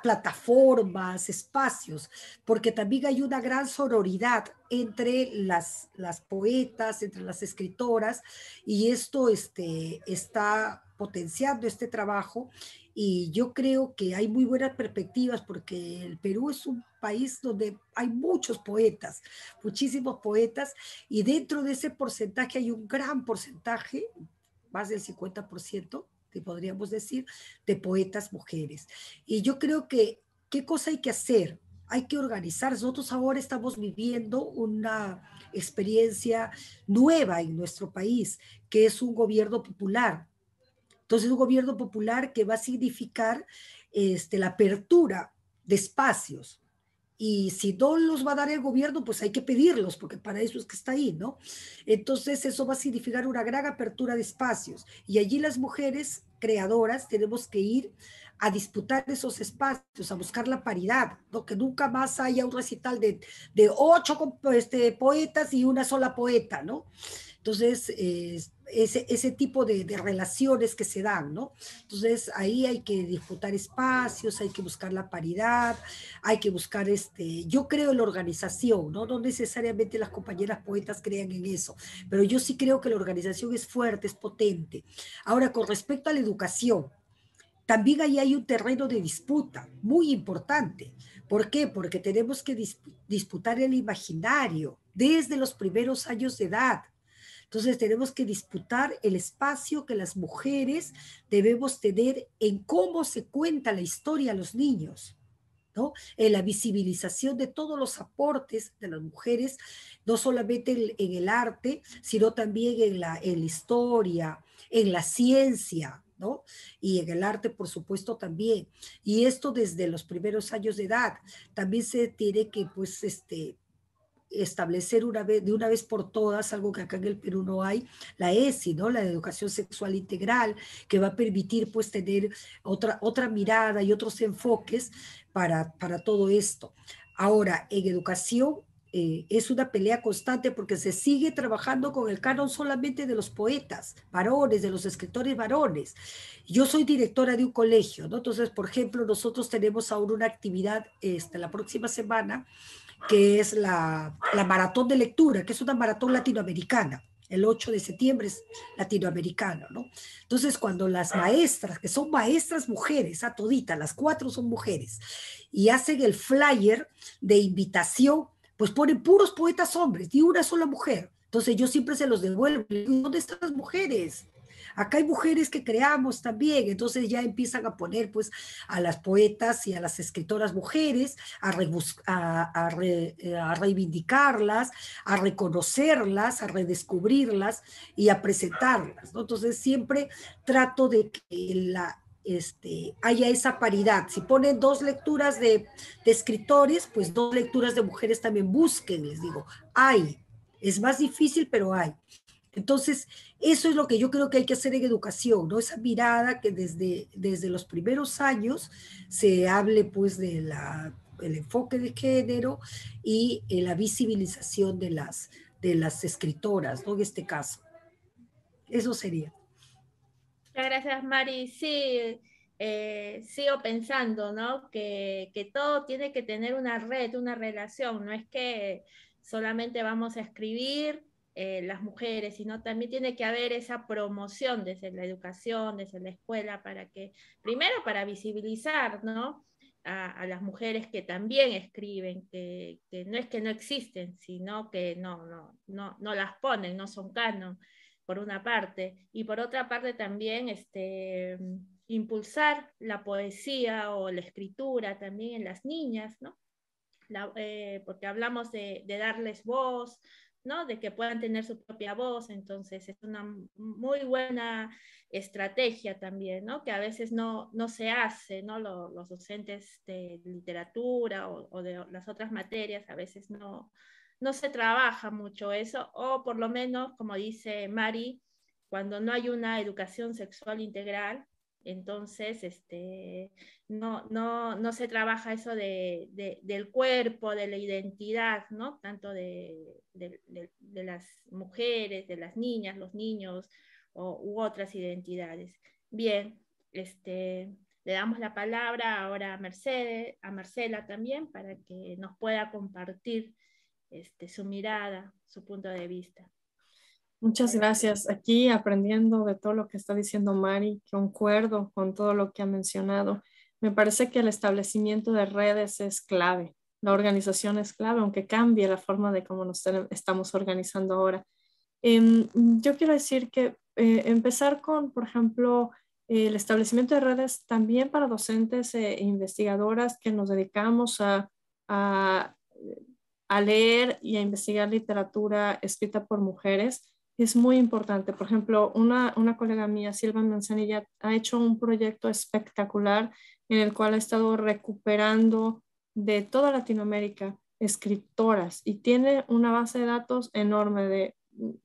plataformas, espacios, porque también hay una gran sororidad entre las, las poetas, entre las escritoras, y esto este, está potenciando este trabajo y yo creo que hay muy buenas perspectivas porque el Perú es un país donde hay muchos poetas, muchísimos poetas, y dentro de ese porcentaje hay un gran porcentaje, más del 50%, que podríamos decir, de poetas mujeres. Y yo creo que, ¿qué cosa hay que hacer? Hay que organizar. Nosotros ahora estamos viviendo una experiencia nueva en nuestro país, que es un gobierno popular, entonces, un gobierno popular que va a significar este, la apertura de espacios. Y si no los va a dar el gobierno, pues hay que pedirlos, porque para eso es que está ahí, ¿no? Entonces, eso va a significar una gran apertura de espacios. Y allí las mujeres creadoras tenemos que ir a disputar esos espacios, a buscar la paridad, ¿no? que nunca más haya un recital de, de ocho este, poetas y una sola poeta, ¿no? Entonces, ese, ese, tipo de, de, relaciones que se dan, ¿no? Entonces, ahí hay que disputar espacios, hay que buscar la paridad, hay que buscar, este, yo creo en la organización, ¿no? No necesariamente las compañeras poetas crean en eso, pero yo sí creo que la organización es fuerte, es potente. Ahora, con respecto a la educación, también ahí hay un terreno de disputa muy importante. ¿Por qué? Porque tenemos que disputar el imaginario desde los primeros años de edad. Entonces tenemos que disputar el espacio que las mujeres debemos tener en cómo se cuenta la historia a los niños. ¿no? en la visibilización de todos los aportes de las mujeres, no solamente en, el arte, sino también en la, en la historia, en la ciencia, ¿no? Y en el arte, por supuesto, también. Y esto desde los primeros años de edad. También se tiene que, pues, este, establecer una vez, de una vez por todas, algo que acá en el Perú no hay, la ESI, ¿no? la educación sexual integral, que va a permitir pues tener otra, otra mirada y otros enfoques para, para todo esto. Ahora, en educación eh, es una pelea constante porque se sigue trabajando con el canon solamente de los poetas varones, de los escritores varones. Yo soy directora de un colegio, ¿no? Entonces, por ejemplo, nosotros tenemos ahora una actividad esta, la próxima semana que es la, la maratón de lectura, que es una maratón latinoamericana el 8 de septiembre es latinoamericano, ¿no? Entonces, cuando las ah. maestras, que son maestras mujeres, a todita, las cuatro son mujeres, y hacen el flyer de invitación pues ponen puros poetas hombres, y una sola mujer. Entonces yo siempre se los devuelvo. ¿Dónde están las mujeres? Acá hay mujeres que creamos también, entonces ya empiezan a poner pues a las poetas y a las escritoras mujeres, a, eh, a reivindicarlas, a reconocerlas, a redescubrirlas y a presentarlas. Entonces siempre trato de que la, este, haya esa paridad. Si ponen dos lecturas de, escritores, pues dos lecturas de mujeres también busquen, les digo, hay. Es más difícil, pero hay. Entonces, eso es lo que yo creo que hay que hacer en educación, ¿no? Esa mirada que desde, desde los primeros años se hable pues del el enfoque de género y eh, la visibilización de las, de las escritoras, ¿no? En este caso. Eso sería. Muchas gracias, Mari. Sí, eh, sigo pensando, ¿no? Que, todo tiene que tener una red, una relación. No es que solamente vamos a escribir eh, las mujeres, sino también tiene que haber esa promoción desde la educación, desde la escuela, para que, primero para visibilizar, ¿no? A, las mujeres que también escriben, que, no es que no existen, sino que no, no las ponen, no son canon por una parte, y por otra parte también este, impulsar la poesía o la escritura también en las niñas, eh, porque hablamos de, darles voz, ¿no? de que puedan tener su propia voz, entonces es una muy buena estrategia también, que a veces no, no se hace, ¿no? los docentes de literatura o, de las otras materias a veces no, no se trabaja mucho eso, o por lo menos, como dice Mari, cuando no hay una educación sexual integral, entonces este, no, se trabaja eso del cuerpo, de la identidad, ¿no? tanto de, las mujeres, de las niñas, los niños o, u otras identidades. Bien, este, le damos la palabra ahora a, Mercedes, a Marcela también para que nos pueda compartir este, su mirada, su punto de vista. Muchas gracias. Aquí aprendiendo de todo lo que está diciendo Mari, concuerdo con todo lo que ha mencionado. Me parece que el establecimiento de redes es clave, la organización es clave, aunque cambie la forma de cómo nos estamos organizando ahora. Em, yo quiero decir que eh, empezar con, por ejemplo, el establecimiento de redes también para docentes e investigadoras que nos dedicamos a, a a leer y a investigar literatura escrita por mujeres es muy importante. Por ejemplo, una, colega mía, Silva Manzanilla, ha hecho un proyecto espectacular en el cual ha estado recuperando de toda Latinoamérica escritoras y tiene una base de datos enorme de,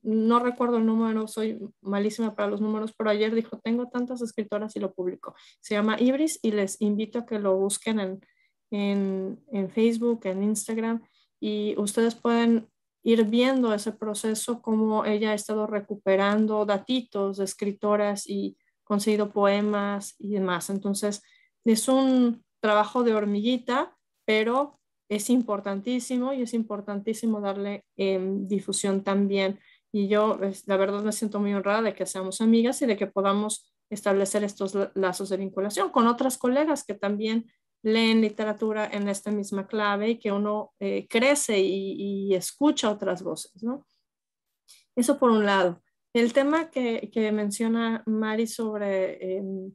no recuerdo el número, soy malísima para los números, pero ayer dijo, tengo tantas escritoras y lo publico. Se llama Ibris y les invito a que lo busquen en, en Facebook, en Instagram y ustedes pueden ir viendo ese proceso, cómo ella ha estado recuperando datitos de escritoras y conseguido poemas y demás. Entonces, es un trabajo de hormiguita, pero es importantísimo y es importantísimo darle em, difusión también. Y yo, la verdad, me siento muy honrada de que seamos amigas y de que podamos establecer estos lazos de vinculación con otras colegas que también leen literatura en esta misma clave y que uno eh, crece y, escucha otras voces, ¿no? Eso por un lado. El tema que, menciona Mari sobre, em,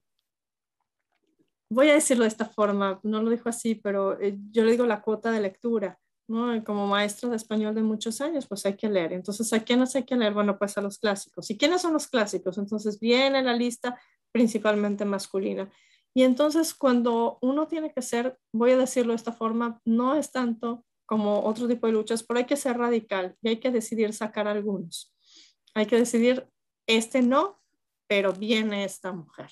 voy a decirlo de esta forma, no lo dijo así, pero eh, yo le digo la cuota de lectura, ¿no? como maestro de español de muchos años, pues hay que leer. Entonces, ¿a quiénes hay que leer? Bueno, pues a los clásicos. ¿Y quiénes son los clásicos? Entonces viene la lista principalmente masculina. Y entonces cuando uno tiene que ser, voy a decirlo de esta forma, no es tanto como otro tipo de luchas, pero hay que ser radical y hay que decidir sacar algunos. Hay que decidir, este no, pero viene esta mujer.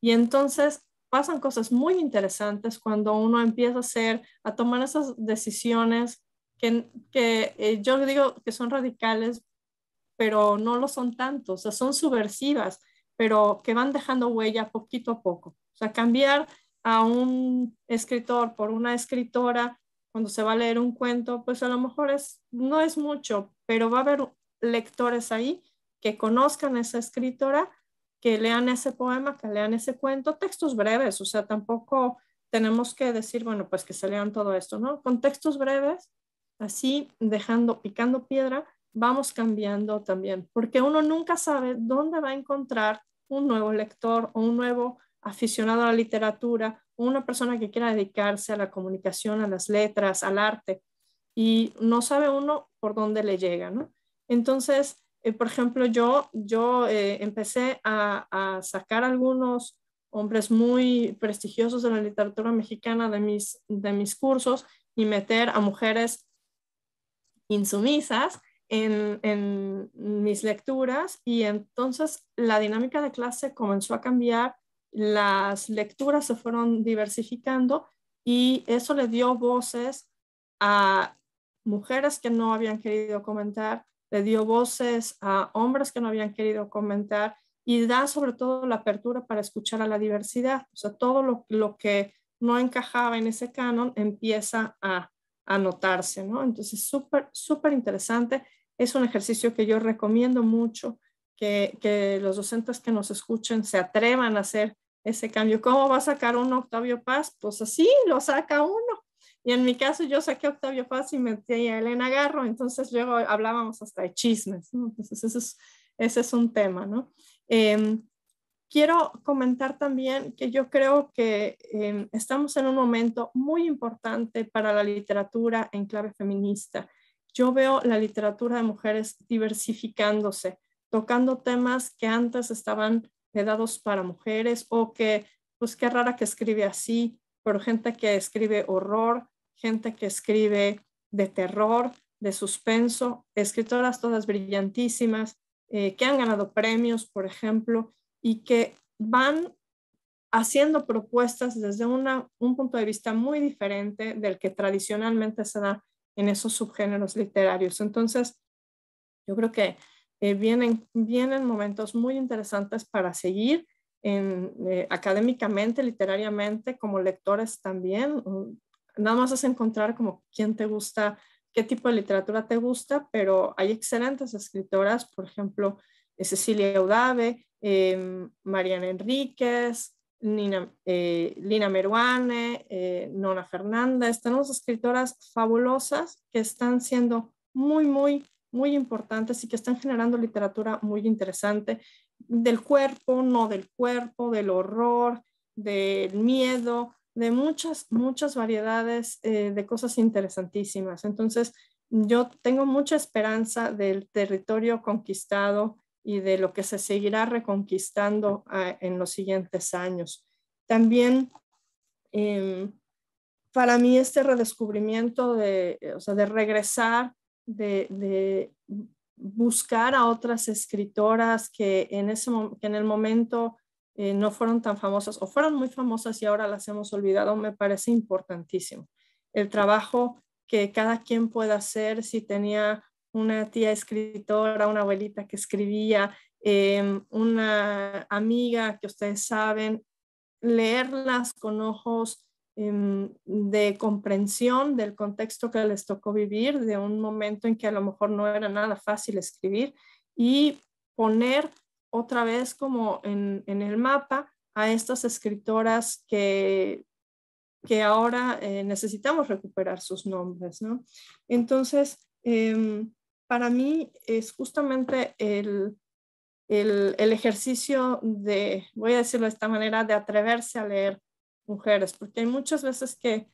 Y entonces pasan cosas muy interesantes cuando uno empieza a hacer, a tomar esas decisiones que, que eh, yo digo que son radicales, pero no lo son tanto, o sea, son subversivas, pero que van dejando huella poquito a poco. O sea, cambiar a un escritor por una escritora cuando se va a leer un cuento, pues a lo mejor es, no es mucho, pero va a haber lectores ahí que conozcan esa escritora, que lean ese poema, que lean ese cuento, textos breves, o sea, tampoco tenemos que decir, bueno, pues que se lean todo esto, ¿no? Con textos breves, así dejando, picando piedra, vamos cambiando también, porque uno nunca sabe dónde va a encontrar un nuevo lector o un nuevo aficionado a la literatura una persona que quiera dedicarse a la comunicación, a las letras, al arte, y no sabe uno por dónde le llega, Entonces, eh, por ejemplo, yo, yo eh, empecé a, a, sacar algunos hombres muy prestigiosos de la literatura mexicana de mis, de mis cursos y meter a mujeres insumisas en, en mis lecturas y entonces la dinámica de clase comenzó a cambiar las lecturas se fueron diversificando y eso le dio voces a mujeres que no habían querido comentar, le dio voces a hombres que no habían querido comentar y da sobre todo la apertura para escuchar a la diversidad. O sea, todo lo, lo que no encajaba en ese canon empieza a, a notarse, ¿no? Entonces, súper, súper interesante. Es un ejercicio que yo recomiendo mucho, que, que los docentes que nos escuchen se atrevan a hacer ese cambio. ¿Cómo va a sacar uno Octavio Paz? Pues así, lo saca uno. Y en mi caso yo saqué a Octavio Paz y metí a Elena Garro, entonces luego hablábamos hasta de chismes, Entonces ese es, un tema, ¿no? Em, quiero comentar también que yo creo que em, estamos en un momento muy importante para la literatura en clave feminista. Yo veo la literatura de mujeres diversificándose, tocando temas que antes estaban dados para mujeres o que, pues qué rara que escribe así, pero gente que escribe horror, gente que escribe de terror, de suspenso, escritoras todas brillantísimas, eh, que han ganado premios, por ejemplo, y que van haciendo propuestas desde una, un punto de vista muy diferente del que tradicionalmente se da en esos subgéneros literarios. Entonces, yo creo que eh, vienen, vienen momentos muy interesantes para seguir en, eh, académicamente, literariamente, como lectores también. Mm, nada más es encontrar como quién te gusta, qué tipo de literatura te gusta, pero hay excelentes escritoras, por ejemplo, eh, Cecilia Eudave, em, Mariana Enríquez, Lina Meruane, Nona Fernández. Tenemos escritoras fabulosas que están siendo muy, muy muy importantes y que están generando literatura muy interesante del cuerpo, no del cuerpo, del horror, del miedo, de muchas, muchas variedades eh, de cosas interesantísimas. Entonces, yo tengo mucha esperanza del territorio conquistado y de lo que se seguirá reconquistando ah, en los siguientes años. También em, para mí este redescubrimiento de, o sea, de regresar de, buscar a otras escritoras que en, ese, el momento eh, no fueron tan famosas o fueron muy famosas y ahora las hemos olvidado, me parece importantísimo. El trabajo que cada quien pueda hacer, si tenía una tía escritora, una abuelita que escribía, em, una amiga que ustedes saben, leerlas con ojos Em, de comprensión del contexto que les tocó vivir, de un momento en que a lo mejor no era nada fácil escribir y poner otra vez como en, en el mapa a estas escritoras que, que ahora eh, necesitamos recuperar sus nombres. ¿no? Entonces, em, para mí es justamente el, el, el ejercicio de, voy a decirlo de esta manera, de atreverse a leer mujeres, porque hay muchas veces que,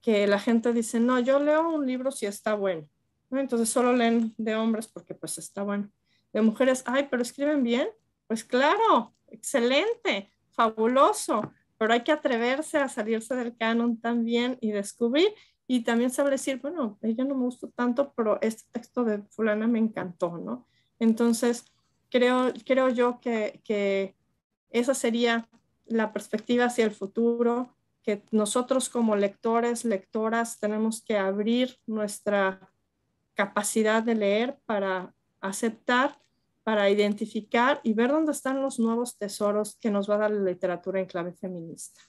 que la gente dice, no, yo leo un libro si está bueno, entonces solo leen de hombres porque pues está bueno, de mujeres, ay, pero escriben bien, pues claro, excelente, fabuloso, pero hay que atreverse a salirse del canon también y descubrir y también saber decir, bueno, ella no me gustó tanto, pero este texto de fulana me encantó, ¿no? Entonces, creo, creo yo que, que esa sería la perspectiva hacia el futuro, que nosotros como lectores, lectoras, tenemos que abrir nuestra capacidad de leer para aceptar, para identificar y ver dónde están los nuevos tesoros que nos va a dar la literatura en clave feminista.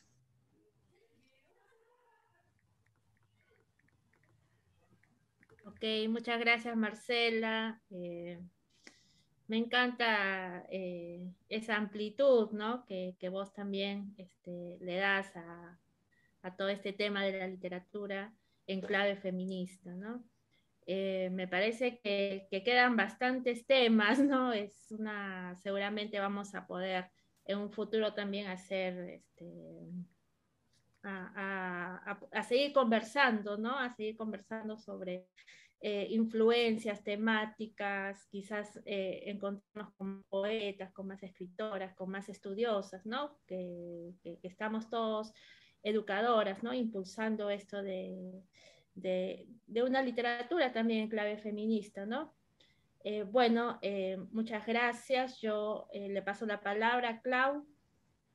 Ok, muchas gracias Marcela. Eh, me encanta eh, esa amplitud ¿no? que, vos también este, le das a, todo este tema de la literatura en clave feminista. ¿no? Eh, me parece que, quedan bastantes temas, ¿no? Es una, seguramente vamos a poder en un futuro también hacer, este, a, a, seguir conversando, ¿no? A seguir conversando sobre eh, influencias temáticas, quizás eh, encontrarnos con poetas, con más escritoras, con más estudiosas, ¿no? Que, estamos todos educadoras, ¿no? Impulsando esto de, una literatura también en clave feminista, ¿no? Eh, bueno, muchas gracias. Yo le paso la palabra a Clau,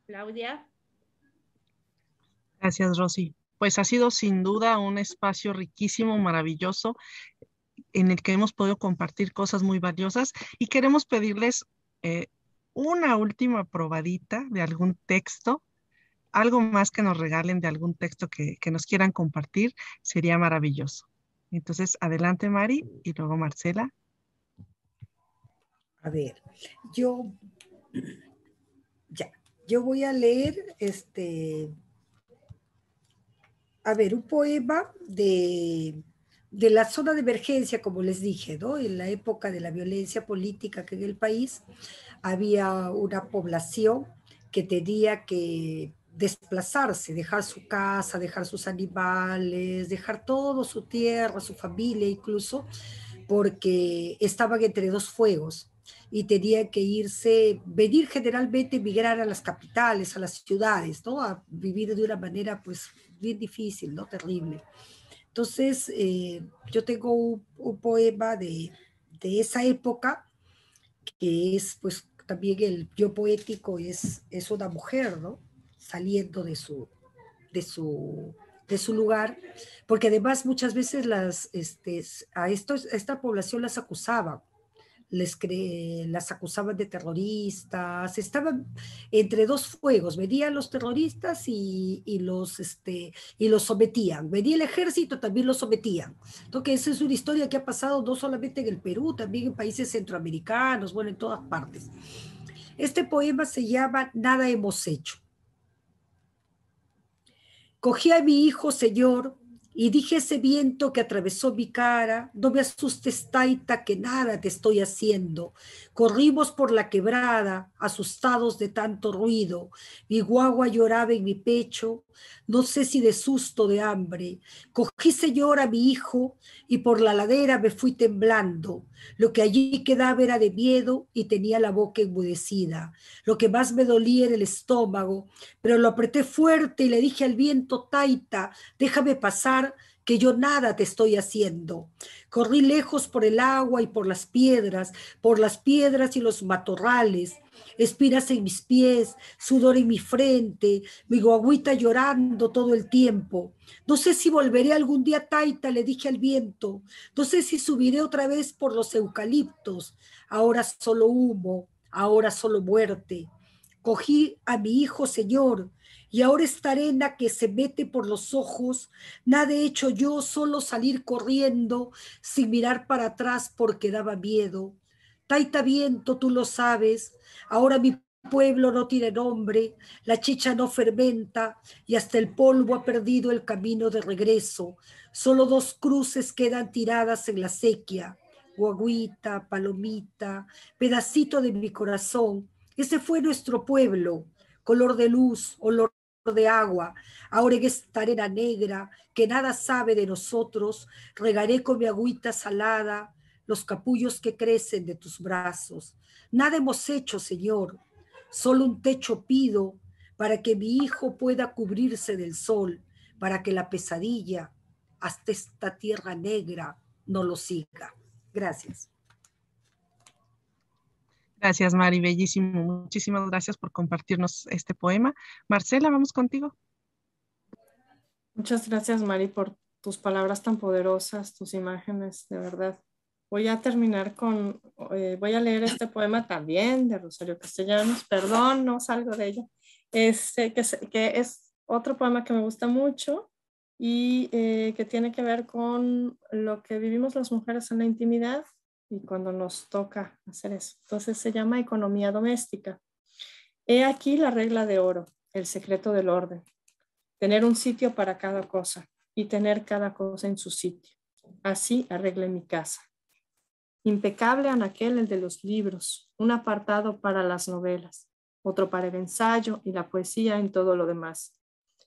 Claudia. Gracias, Rosy pues ha sido sin duda un espacio riquísimo, maravilloso, en el que hemos podido compartir cosas muy valiosas y queremos pedirles eh, una última probadita de algún texto, algo más que nos regalen de algún texto que, que nos quieran compartir, sería maravilloso. Entonces, adelante Mari y luego Marcela. A ver, yo ya, yo voy a leer este, a ver, un poema de de la zona de emergencia, como les dije, en la época de la violencia política que en el país había una población que tenía que desplazarse, dejar su casa, dejar sus animales, dejar todo, su tierra, su familia incluso, porque estaban entre dos fuegos y tenía que irse, venir generalmente, migrar a las capitales, a las ciudades, ¿no? A vivir de una manera pues bien difícil, ¿no? Terrible. Entonces, eh, yo tengo un, poema de, esa época, que es pues también el yo poético, es, es una mujer, ¿no? Saliendo de su, de su, de su lugar, porque además muchas veces las, este, a, esto esta población las acusaba les las acusaban de terroristas, estaban entre dos fuegos, Veían los terroristas y, los, este, y los sometían, venía el ejército, también los sometían. Entonces, esa es una historia que ha pasado no solamente en el Perú, también en países centroamericanos, bueno, en todas partes. Este poema se llama Nada hemos hecho. Cogí a mi hijo, Señor, y dije ese viento que atravesó mi cara, no me asustes, Taita, que nada te estoy haciendo. Corrimos por la quebrada, asustados de tanto ruido. Mi guagua lloraba en mi pecho, no sé si de susto de hambre. Cogí, señor, a mi hijo y por la ladera me fui temblando. Lo que allí quedaba era de miedo y tenía la boca enmudecida. Lo que más me dolía era el estómago, pero lo apreté fuerte y le dije al viento, Taita, déjame pasar que yo nada te estoy haciendo. Corrí lejos por el agua y por las piedras, por las piedras y los matorrales, espiras en mis pies, sudor en mi frente, mi guaguita llorando todo el tiempo. No sé si volveré algún día, Taita, le dije al viento. No sé si subiré otra vez por los eucaliptos. Ahora solo humo, ahora solo muerte. Cogí a mi hijo, Señor, y ahora esta arena que se mete por los ojos, nada he hecho yo, solo salir corriendo sin mirar para atrás porque daba miedo. Taita viento, tú lo sabes, ahora mi pueblo no tiene nombre, la chicha no fermenta y hasta el polvo ha perdido el camino de regreso. Solo dos cruces quedan tiradas en la sequía. Guaguita, palomita, pedacito de mi corazón. Ese fue nuestro pueblo color de luz, olor de agua. Ahora en esta arena negra que nada sabe de nosotros, regaré con mi agüita salada los capullos que crecen de tus brazos. Nada hemos hecho, Señor, solo un techo pido para que mi hijo pueda cubrirse del sol, para que la pesadilla hasta esta tierra negra no lo siga. Gracias. Gracias, Mari, bellísimo. Muchísimas gracias por compartirnos este poema. Marcela, vamos contigo. Muchas gracias, Mari, por tus palabras tan poderosas, tus imágenes, de verdad. Voy a terminar con, eh, voy a leer este poema también de Rosario Castellanos, perdón, no salgo de ella, este, que, es otro poema que me gusta mucho y eh, que tiene que ver con lo que vivimos las mujeres en la intimidad y cuando nos toca hacer eso. Entonces se llama economía doméstica. He aquí la regla de oro, el secreto del orden. Tener un sitio para cada cosa y tener cada cosa en su sitio. Así arregle mi casa. Impecable anaquel el de los libros, un apartado para las novelas, otro para el ensayo y la poesía en todo lo demás.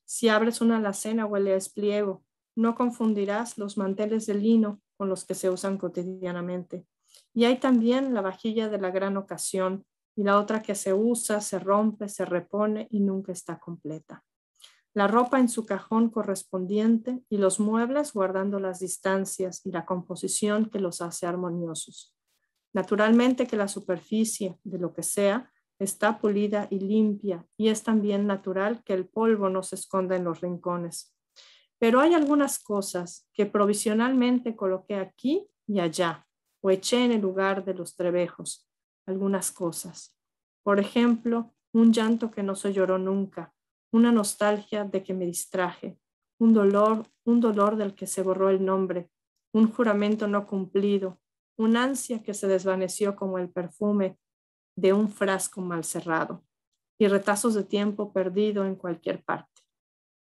Si abres una alacena o el despliego, no confundirás los manteles de lino con los que se usan cotidianamente. Y hay también la vajilla de la gran ocasión y la otra que se usa, se rompe, se repone y nunca está completa. La ropa en su cajón correspondiente y los muebles guardando las distancias y la composición que los hace armoniosos. Naturalmente que la superficie de lo que sea está pulida y limpia y es también natural que el polvo no se esconda en los rincones pero hay algunas cosas que provisionalmente coloqué aquí y allá, o eché en el lugar de los trebejos, algunas cosas. Por ejemplo, un llanto que no se lloró nunca, una nostalgia de que me distraje, un dolor, un dolor del que se borró el nombre, un juramento no cumplido, un ansia que se desvaneció como el perfume de un frasco mal cerrado y retazos de tiempo perdido en cualquier parte.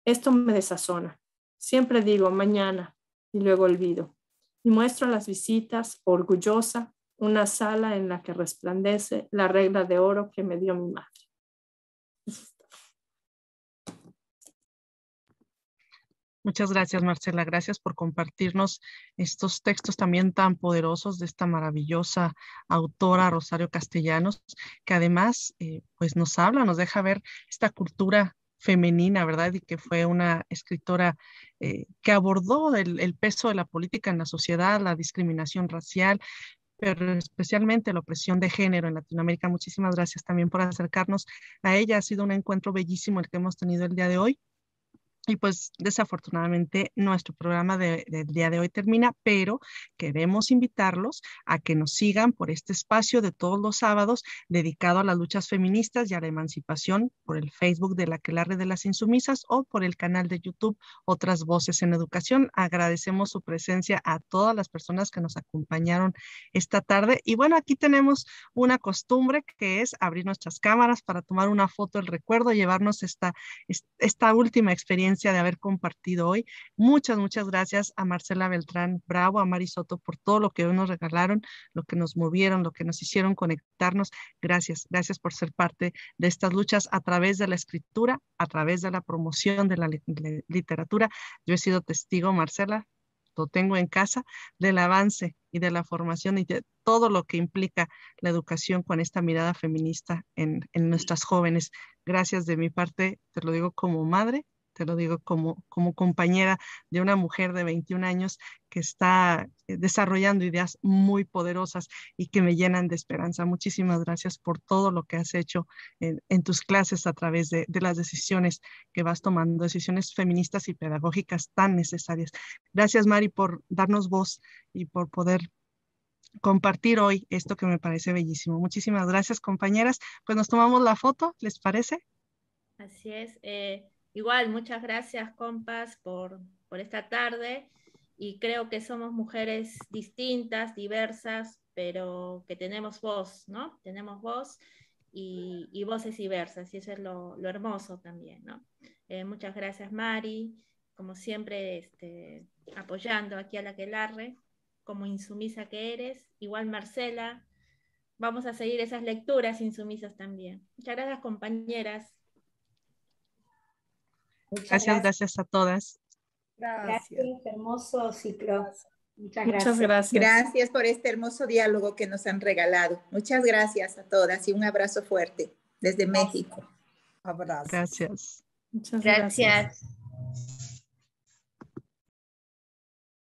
Esto me desazona, Siempre digo mañana y luego olvido. Y muestro las visitas, orgullosa, una sala en la que resplandece la regla de oro que me dio mi madre. Muchas gracias, Marcela. Gracias por compartirnos estos textos también tan poderosos de esta maravillosa autora Rosario Castellanos, que además eh, pues nos habla, nos deja ver esta cultura femenina, ¿verdad? Y que fue una escritora eh, que abordó el, peso de la política en la sociedad, la discriminación racial, pero especialmente la opresión de género en Latinoamérica. Muchísimas gracias también por acercarnos a ella. Ha sido un encuentro bellísimo el que hemos tenido el día de hoy. Y pues desafortunadamente nuestro programa del día de hoy termina, pero queremos invitarlos a que nos sigan por este espacio de todos los sábados dedicado a las luchas feministas y a la emancipación por el Facebook de la red de las Insumisas o por el canal de YouTube Otras Voces en Educación. Agradecemos su presencia a todas las personas que nos acompañaron esta tarde. Y bueno, aquí tenemos una costumbre que es abrir nuestras cámaras para tomar una foto del recuerdo, llevarnos esta, esta última experiencia de haber compartido hoy. Muchas, muchas gracias a Marcela Beltrán Bravo, a Mari Soto por todo lo que hoy nos regalaron, lo que nos movieron, lo que nos hicieron conectarnos. Gracias, gracias por ser parte de estas luchas a través de la escritura, a través de la promoción de la literatura. Yo he sido testigo, Marcela, lo tengo en casa, del avance y de la formación y de todo lo que implica la educación con esta mirada feminista en, en nuestras jóvenes. Gracias de mi parte, te lo digo como madre, te lo digo como, como compañera de una mujer de 21 años que está eh, desarrollando ideas muy poderosas y que me llenan de esperanza. Muchísimas gracias por todo lo que has hecho en, tus clases a través de, las decisiones que vas tomando, decisiones feministas y pedagógicas tan necesarias. Gracias, Mari, por darnos voz y por poder compartir hoy esto que me parece bellísimo. Muchísimas gracias, compañeras. Pues nos tomamos la foto, ¿les parece? Así es. Eh... Igual, muchas gracias, compas, por, esta tarde. Y creo que somos mujeres distintas, diversas, pero que tenemos voz, ¿no? Tenemos voz y, voces diversas, y eso es lo, hermoso también, ¿no? Eh, muchas gracias, Mari, como siempre, este, apoyando aquí a la Quelarre, como insumisa que eres. Igual, Marcela, vamos a seguir esas lecturas insumisas también. Muchas gracias, compañeras. Muchas gracias, a todas. Gracias, hermoso ciclo. Muchas, Muchas gracias. gracias. por este hermoso diálogo que nos han regalado. Muchas gracias a todas y un abrazo fuerte desde México. Abrazo. Gracias. Muchas gracias.